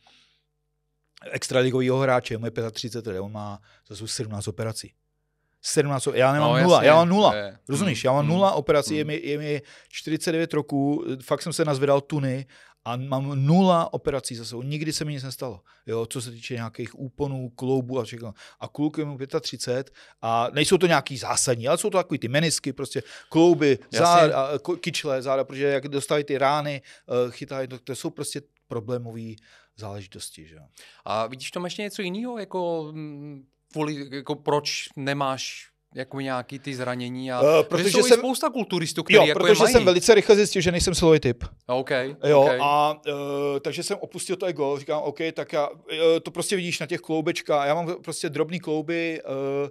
extraligového hráče, mu je 35 let, on má zase 17 operací. 17, já nemám no, nula, jasně, já mám nula, je. rozumíš, já mám mm, nula operací, mm. je, mi, je mi 49 roků, fakt jsem se nazvedal tuny a mám nula operací za sebou, nikdy se mi nic nestalo, jo, co se týče nějakých úponů, kloubů a všechno. A kluk je mu 35 a nejsou to nějaký zásadní, ale jsou to takový ty menisky, prostě klouby, záda, kyčle, záda, protože jak dostávají ty rány, eh, chytají, to, to jsou prostě problémové záležitosti. Že? A vidíš tam ještě něco jiného, jako, mm, kvůli, jako proč nemáš jako nějaký ty zranění. A, uh, protože jsou jsem, spousta kulturistů, který jo, jako protože mají. jsem velice rychle zjistil, že nejsem silový typ. Okay, jo, okay. A uh, takže jsem opustil to ego, říkám, OK, tak já, uh, to prostě vidíš na těch kloubečkách, já mám prostě drobný klouby uh,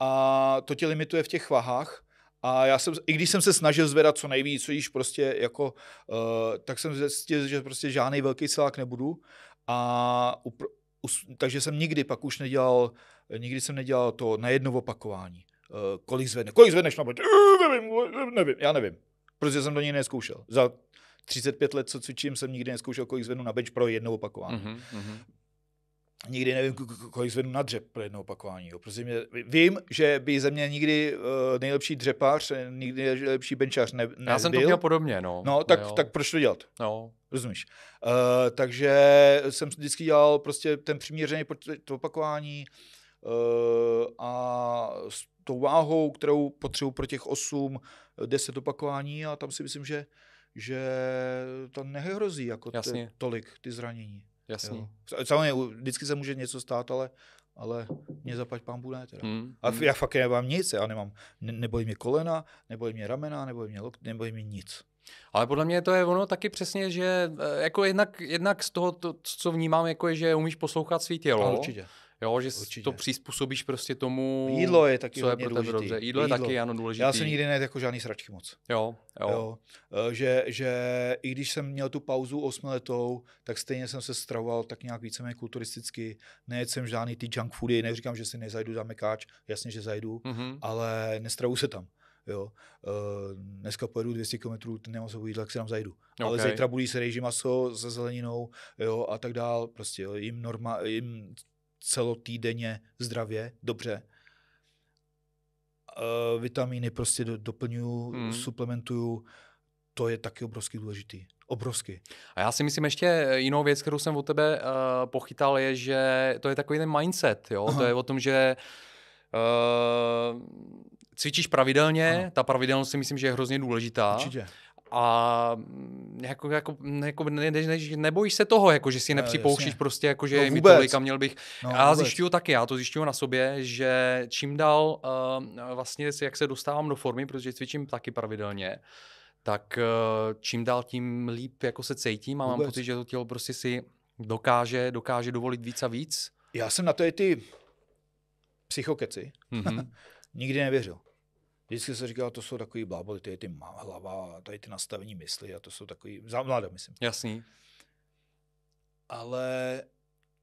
a to tě limituje v těch vahách. A já jsem, i když jsem se snažil zvedat co nejvíc, co již prostě jako, uh, tak jsem zjistil, že prostě žádný velký celák nebudu. A upr- us- takže jsem nikdy pak už nedělal, nikdy jsem nedělal to na jedno opakování. Uh, kolik zvedne, kolik zvedneš na no, plec? Uh, nevím, eh, nevím, já nevím. Protože jsem do něj neskoušel. Za 35 let, co cvičím, jsem nikdy neskoušel, kolik zvednu na bench pro jedno opakování. uh-huh nikdy nevím, kolik zvednu na dřep pro jedno opakování. Jo. Prostě mě, vím, že by ze mě nikdy uh, nejlepší dřepář, eh, nikdy nejlepší benčář ne, nebyl. Já jsem to měl podobně, no. No, tak, no, tak proč to dělat? No. Rozumíš? Uh, takže jsem vždycky dělal prostě ten přiměřený to opakování uh, a s tou váhou, kterou potřebuji pro těch 8, 10 opakování a tam si myslím, že že to nehrozí jako T- tolik ty zranění. Jasný. Jo. Samozřejmě vždycky se může něco stát, ale ale mě zapať pán ne teda. Hmm. A hmm. já fakt nemám nic, já nemám, ne, nebojí mě kolena, nebojí mě ramena, nebojí mě lok, nebojí mě nic. Ale podle mě to je ono taky přesně, že eh, jako jednak, jednak z toho, to, co vnímám, jako je, že umíš poslouchat svý tělo. určitě Jo, že Určitě. to přizpůsobíš prostě tomu, Jídlo je taky co je pro tebe dobře. Jídlo, Jídlo, je taky ano důležité. Já jsem nikdy nejedl jako žádný sračky moc. Jo, jo. jo. Eh, že, že i když jsem měl tu pauzu osmiletou, tak stejně jsem se stravoval tak nějak víceméně kulturisticky. Nejedl jsem žádný ty junk foody, neříkám, že si nezajdu za mekáč, jasně, že zajdu, mm-hmm. ale nestravu se tam. Jo. Eh, dneska pojedu 200 km, nemám se jídla, tak si tam zajdu. Okay. Ale zítra budu jíst rejži maso se zeleninou jo, a tak dál. Prostě jo. jim, norma, jim celotýdenně zdravě, dobře. E, vitamíny prostě do, doplňuju, hmm. suplementuju, to je taky obrovský důležitý. Obrovsky. A já si myslím ještě e, jinou věc, kterou jsem od tebe uh, pochytal, je, že to je takový ten mindset, jo? to je o tom, že uh, cvičíš pravidelně, ano. ta pravidelnost si myslím, že je hrozně důležitá. Určitě a mm, jako, jako, mm, jako ne, ne, nebojíš se toho, jako, že si nepřipouštíš jasně. prostě, jako, že no mi tolik a měl bych. No, já zjišťuju taky, já to zjišťuju na sobě, že čím dál uh, vlastně, jak se dostávám do formy, protože cvičím taky pravidelně, tak uh, čím dál tím líp jako se cítím a vůbec. mám pocit, že to tělo prostě si dokáže, dokáže dovolit víc a víc. Já jsem na to i ty psychokeci mm-hmm. (laughs) nikdy nevěřil. Vždycky se říkal, to jsou takový bláboli, je ty hlava, to je ty nastavení mysli a to jsou takový, mladé, myslím. Jasný. Ale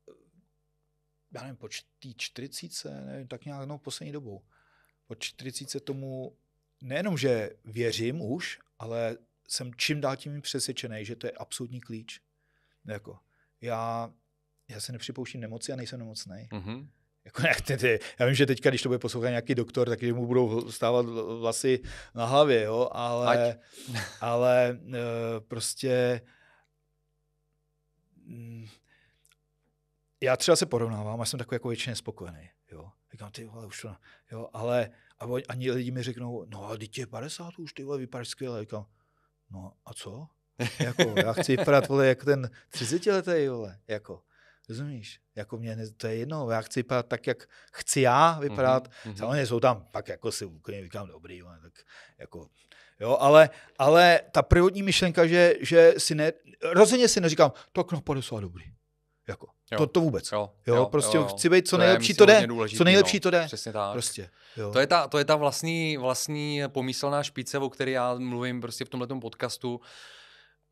eh, já nevím, po čtý čtyřicíce, nevím, tak nějak, no poslední dobou, po čtyřicíce tomu nejenom, že věřím už, ale jsem čím dál tím přesvědčený, že to je absolutní klíč. Jako, já, já se nepřipouštím nemoci a nejsem nemocný. Mm-hmm. Jako, tedy, já vím, že teďka, když to bude poslouchat nějaký doktor, tak mu budou stávat vlasy na hlavě, jo, ale, ale ale eh, prostě mm, já třeba se porovnávám já jsem takový jako většině spokojený, jo. Říkám, ty vole, už to, jo, ale a ani lidi mi řeknou, no a dítě je 50 už, ty vole, vypadáš skvěle. Říkám, no a co? jako, já chci vypadat, vole, jako ten 30 letý, vole, jako. Rozumíš? Jako mě, to je jedno, já chci vypadat tak, jak chci já vypadat. Mm-hmm. Samozřejmě jsou tam, pak jako si úplně říkám, dobrý, tak jako, jo, ale, ale ta prvotní myšlenka, že, že si ne, rozhodně si neříkám, to no, jsou dobrý. Jako, jo. To, to vůbec. Jo, jo, jo prostě jo, jo. chci být co to nejlepší je, to jde. Důležitý, co nejlepší no. to jde. Přesně tak. Prostě. Jo. To, je ta, to je ta vlastní, vlastní pomyslná špice, o které já mluvím prostě v tomhle podcastu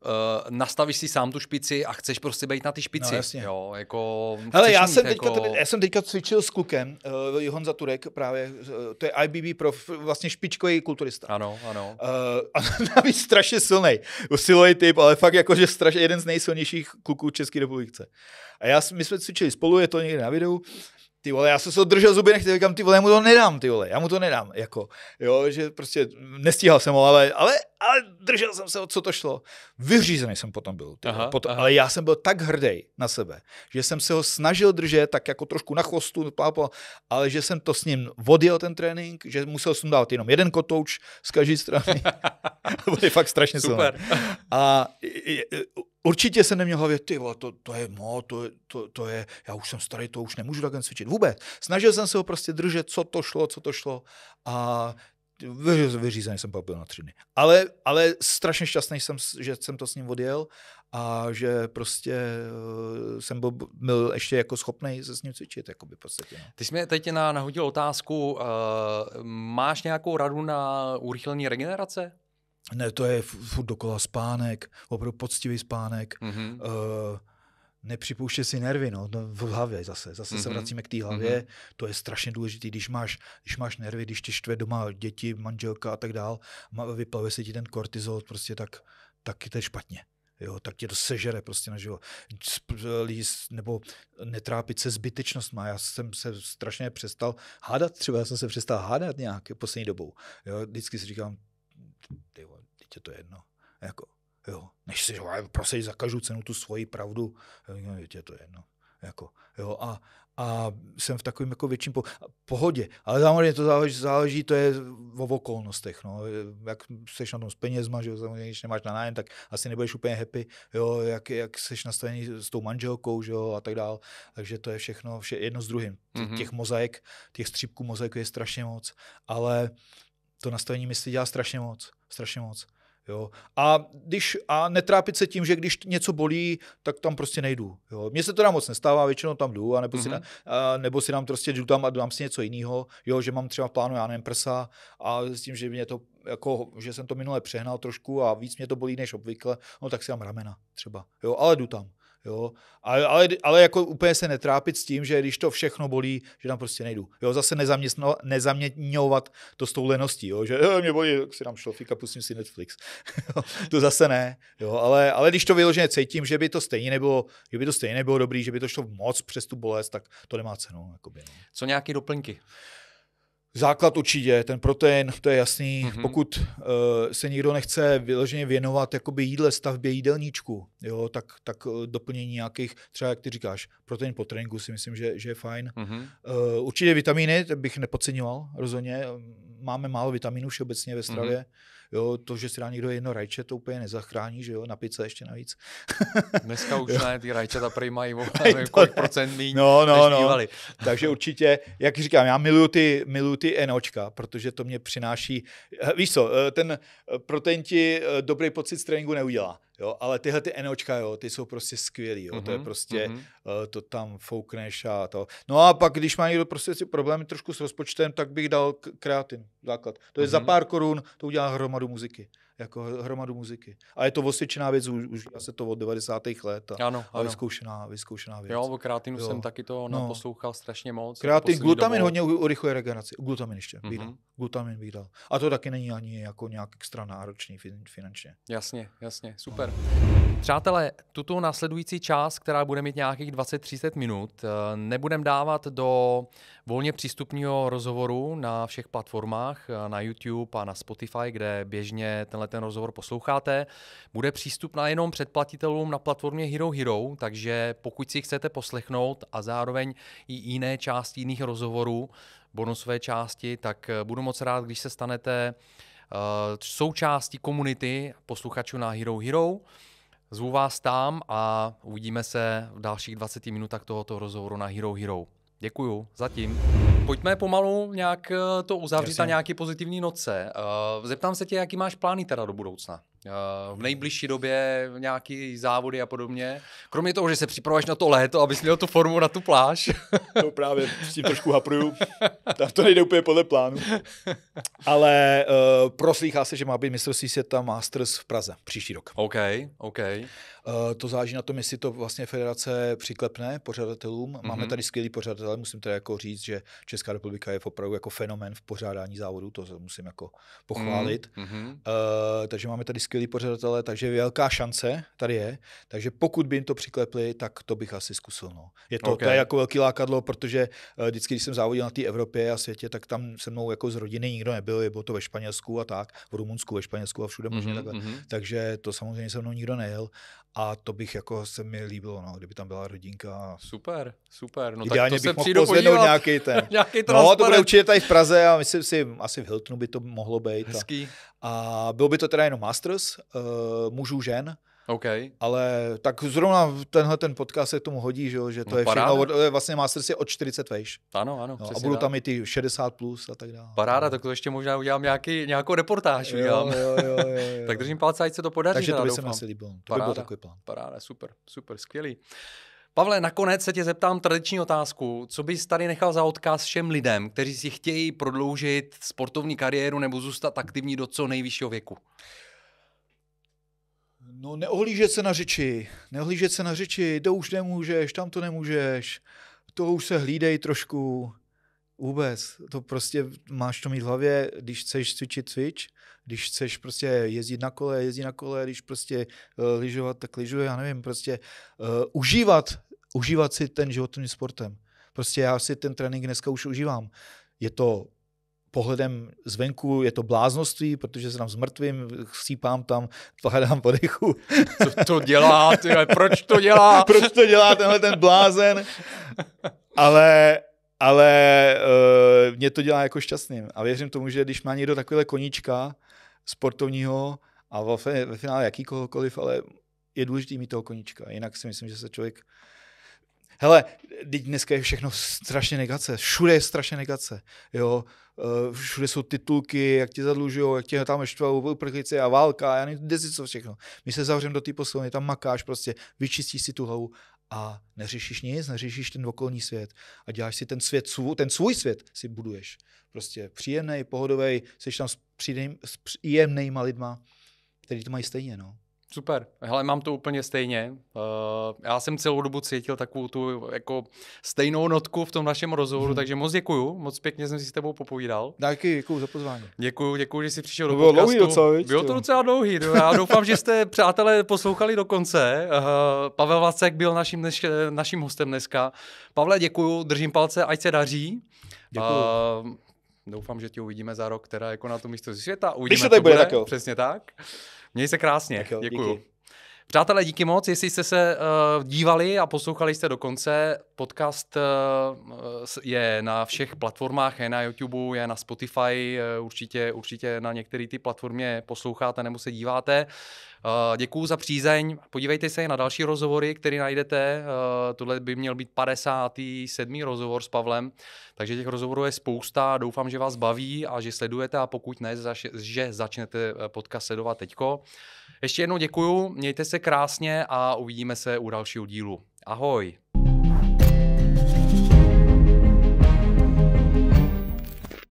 uh, nastavíš si sám tu špici a chceš prostě být na ty špici. No, jasně. Jo, jako, Hele, já, jsem teďka, jako... já jsem teďka cvičil s klukem, uh, eh, Honza Turek právě, uh, to je IBB pro vlastně špičkový kulturista. Ano, ano. Uh, a navíc strašně silný, silový typ, ale fakt jako, že strašně jeden z nejsilnějších kluků České republice. A já, my jsme cvičili spolu, je to někde na videu, ty vole, já jsem se držel zuby, nechci, říkám, ty vole, já mu to nedám, ty vole, já mu to nedám, jako, jo, že prostě nestíhal jsem ho, ale, ale, ale držel jsem se, o co to šlo. Vyřízený jsem potom byl, ty, aha, potom, aha. ale já jsem byl tak hrdý na sebe, že jsem se ho snažil držet tak jako trošku na chvostu, plápo, ale že jsem to s ním odjel ten trénink, že musel jsem dát jenom jeden kotouč z každé strany. (laughs) (laughs) to je fakt strašně Super. Silný. A je, Určitě jsem neměl hlavě, ty vole, to, to je, no, to, je, to, to, je, já už jsem starý, to už nemůžu takhle cvičit vůbec. Snažil jsem se ho prostě držet, co to šlo, co to šlo a vyřízený jsem pak byl na tři dny. Ale, ale strašně šťastný jsem, že jsem to s ním odjel a že prostě uh, jsem byl, byl ještě jako schopný se s ním cvičit, jako by podstatě. No. Ty jsi mě teď na, nahodil otázku, uh, máš nějakou radu na urychlení regenerace? ne, to je furt dokola spánek, opravdu poctivý spánek, mm-hmm. uh, eh, nepřipouště si nervy, no, no, v hlavě zase, zase mm-hmm. se mhm. vracíme k té mhm. hlavě, mm-hmm. to je strašně důležité, když máš, když máš nervy, když tě štve doma děti, manželka a tak dál, vyplave se ti ten kortizol, prostě tak, tak to špatně. Jo, tak tě to sežere prostě na život. nebo netrápit se má. Já jsem se strašně přestal hádat, třeba já jsem se přestal hádat nějak poslední dobou. Jo, vždycky si říkám, tyjo, teď je to jedno. Jako, jo, než si prosím, za každou cenu tu svoji pravdu, jo, teď je to jedno. Jako, jo, a, a jsem v takovém jako větším po, pohodě. Ale samozřejmě to záleží, záleží to je o okolnostech. No. Jak jsi na tom s penězma, že samozřejmě, když nemáš na nájem, tak asi nebudeš úplně happy, jo, jak, jak jsi nastavený s tou manželkou že jo, a tak dál. Takže to je všechno vše, jedno s druhým. Mm-hmm. Těch mozaik, těch střípků mozaiku je strašně moc, ale to nastavení mysli dělá strašně moc, strašně moc. Jo. A, když, a netrápit se tím, že když něco bolí, tak tam prostě nejdu. Jo. Mně se to tam moc nestává, většinou tam jdu, a nebo, mm-hmm. si, mhm. na, a nebo si nám prostě jdu tam a dám si něco jiného, jo, že mám třeba v plánu, já nevím, prsa a s tím, že mě to jako, že jsem to minule přehnal trošku a víc mě to bolí než obvykle, no tak si dám ramena třeba, jo, ale jdu tam. Jo? Ale, ale, ale jako úplně se netrápit s tím, že když to všechno bolí, že tam prostě nejdu. Jo? Zase nezaměňovat to s tou leností, jo? že jo, eh, mě bolí, tak si dám šlofík a pustím si Netflix. (laughs) to zase ne. Jo? Ale, ale když to vyloženě cítím, že by to stejně nebylo, že by to stejně nebylo dobrý, že by to šlo moc přes tu bolest, tak to nemá cenu. Jakoby, no. Co nějaké doplňky? Základ určitě, ten protein, to je jasný. Mm-hmm. Pokud uh, se někdo nechce vyloženě věnovat jakoby jídle, stavbě jídelníčku, jo, tak, tak eh, doplnění nějakých, třeba jak ty říkáš, protein po tréninku si myslím, že, že je fajn. Mm-hmm. Uh, určitě vitamíny bych nepodceňoval, rozhodně. Máme málo vitaminů všeobecně ve mhm. stravě. Mm-hmm Jo, to, že si dá někdo jedno rajče, to úplně nezachrání, že jo, na pice ještě navíc. (laughs) Dneska už (laughs) ne, ty rajčata prý mají (laughs) o kolik jako procent míň, no, no, no. Takže určitě, jak říkám, já miluju ty, miluju ty enočka, protože to mě přináší, eh, víš co, eh, ten eh, protein ti dobrý pocit z tréninku neudělá. Jo, ale tyhle ty NOčka, jo, ty jsou prostě skvělý, jo, mm-hmm, to je mhm, prostě, mm-hmm. uh, to tam foukneš a to. No a pak, když má někdo prostě si problémy trošku s rozpočtem, tak bych dal kreatin, základ. To je mm-hmm. za mhm. pár korun, to udělá hromadu muziky jako hromadu muziky. A je to osvědčená věc, už, už se to od 90. let a, ano, a Vyzkoušená, vyzkoušená věc. Jo, o kreatinu jo. jsem taky to no. naposlouchal strašně moc. Kreatin, glutamin dobou. hodně urychuje regeneraci. Glutamin ještě, mm-hmm glutamin bych dal. A to taky není ani jako nějak extra náročný finančně. Jasně, jasně, super. Přátelé, tuto následující část, která bude mít nějakých 20-30 minut, eh, nebudem dávat do volně přístupního rozhovoru na všech platformách, eh, na YouTube a na Spotify, kde běžně tenhle ten rozhovor posloucháte. Bude přístupná jenom předplatitelům na platformě Hero Hero, takže pokud si chcete poslechnout a zároveň i jiné části jiných rozhovorů, bonusové části, tak eh, budu moc rád, když se stanete eh, součástí komunity posluchačů na Hero Hero. Zvu vás tam a uvidíme se v dalších 20 minutách tohoto rozhovoru na Hero Hero. Děkuju, zatím. Pojďme pomalu nějak eh, to uzavřít Jasně. na nějaké pozitivní noce. Zeptám se tě, jaký máš plány teda do budoucna? Eh, v nejbližší době nějaký závody a podobně. Kromě toho, že se připravuješ na to léto, abys měl tu formu na tu pláž. (laughs) To právě s tím trošku hapruju. to nejde úplně podle plánu. Ale uh, proslýchá se, že má být mistrovství světa Masters v Praze příští rok. OK, OK. Uh, to záleží na tom, jestli to vlastně federace přiklepne pořadatelům. Mm-hmm. Máme tady skvělý pořadatel. musím tedy jako říct, že Česká republika je opravdu jako fenomen v pořádání závodů, to musím jako pochválit. Mm-hmm. Uh, takže máme tady skvělý skvělí pořadatelé, takže velká šance tady je. Takže pokud by jim to přiklepli, tak to bych asi zkusil. No. Je to, okay. to je jako velký lákadlo, protože eh, vždycky, když jsem závodil na té Evropě a světě, tak tam se mnou jako z rodiny nikdo nebyl, bylo to ve Španělsku a tak, v Rumunsku, ve Španělsku a všude možná mm-hmm. takhle. Mhm. Takže to samozřejmě se mnou nikdo nejel, a to bych jako se mi líbilo, no, kdyby tam byla rodinka. Super, super. No, Ideálně tak to bych se mohl pozvednout nějaký ten. (laughs) nějaký no, to bude určitě tady v Praze a myslím si, asi v Hiltonu by to mohlo být. Hezký. A, a bylo by to teda jenom Masters, uh, mužů, žen. Okay. Ale tak zrovna tenhle ten podcast se k tomu hodí, že, jo? že to no, je paráda. všechno, od, vlastně Master si od 40 vejš. Ano, ano. No, a budou tam i ty 60 plus a tak dále. Paráda, tak to ještě možná udělám nějaký, nějakou reportáž. Jo, udělám. Jo, jo, jo, (laughs) jo. tak držím palce, ať se to podaří. Takže to by se mi asi líbilo. To paráda, by byl takový plán. Paráda, super, super, skvělý. Pavle, nakonec se tě zeptám tradiční otázku. Co bys tady nechal za odkaz všem lidem, kteří si chtějí prodloužit sportovní kariéru nebo zůstat aktivní do co nejvyššího věku? No neohlížet se na řeči, neohlížet se na řeči, to už nemůžeš, tam to nemůžeš, to už se hlídej trošku, vůbec, to prostě máš to mít v hlavě, když chceš cvičit, cvič, když chceš prostě jezdit na kole, jezdit na kole, když prostě uh, lyžovat, tak lyžuje, já nevím, prostě uh, užívat, užívat si ten život tím sportem. Prostě já si ten trénink dneska už užívám. Je to pohledem zvenku je to bláznoství, protože se tam zmrtvím, mrtvým, sípám tam, pohledám po dechu. Co to dělá, tyhle, proč to dělá? (laughs) proč to dělá tenhle ten blázen? Ale ale uh, mě to dělá jako šťastným. A věřím tomu, že když má někdo takovýhle koníčka sportovního a ve finále jakýkoliv, ale je důležité mít toho koníčka. Jinak si myslím, že se člověk Hele, teď dneska je všechno strašně negace. Všude je strašně negace. Jo? Eh, všude jsou titulky, jak tě zadlužují, jak tě tam štvou uprchlíci a válka, já nevím, kde si co všechno. My se zavřeme do té posilovny, tam makáš prostě, vyčistíš si tu hlavu a neřešíš nic, neřešíš ten okolní svět a děláš si ten svět, ten svůj svět si buduješ. Prostě příjemný, pohodový, jsi tam s, příjemný, s příjemnýma lidma, který to mají stejně, no. Super, hele, mám to úplně stejně. Uh, já jsem celou dobu cítil takovou tu jako stejnou notku v tom našem rozhovoru, hmm. takže moc děkuju, moc pěkně jsem si s tebou popovídal. Děkuji, děkuju za pozvání. Děkuju, děkuju, že jsi přišel to do bylo podcastu. Dlouhý docela, víc, bylo to docela dlouhý, já doufám, že jste přátelé poslouchali do konce. Uh, Pavel Vacek byl naším, dneš, naším hostem dneska. Pavle, děkuju, držím palce, ať se daří. Eh, děkuju. Uh, doufám, že tě uvidíme za rok, která jako na to místo světa. Uvidíme, Když se tady bude, bude. Přesně tak. Měj se krásně. jo, Děkuju. Díky. Přátelé, díky moc, jestli jste se uh, dívali a poslouchali jste do konce. Podcast uh, je na všech platformách, je na YouTube, je na Spotify, uh, určitě, určitě na některé ty platformě posloucháte nebo se díváte. Eh, Děkuji za přízeň. Podívejte se i na další rozhovory, které najdete. Eh, tohle by měl být 57. rozhovor s Pavlem, takže těch rozhovorů je spousta. Doufám, že vás baví a že sledujete a pokud ne, že začnete eh, podcast sledovat teďko. Ještě jednou děkuju, mějte se krásně a uvidíme se u dalšího dílu. Ahoj!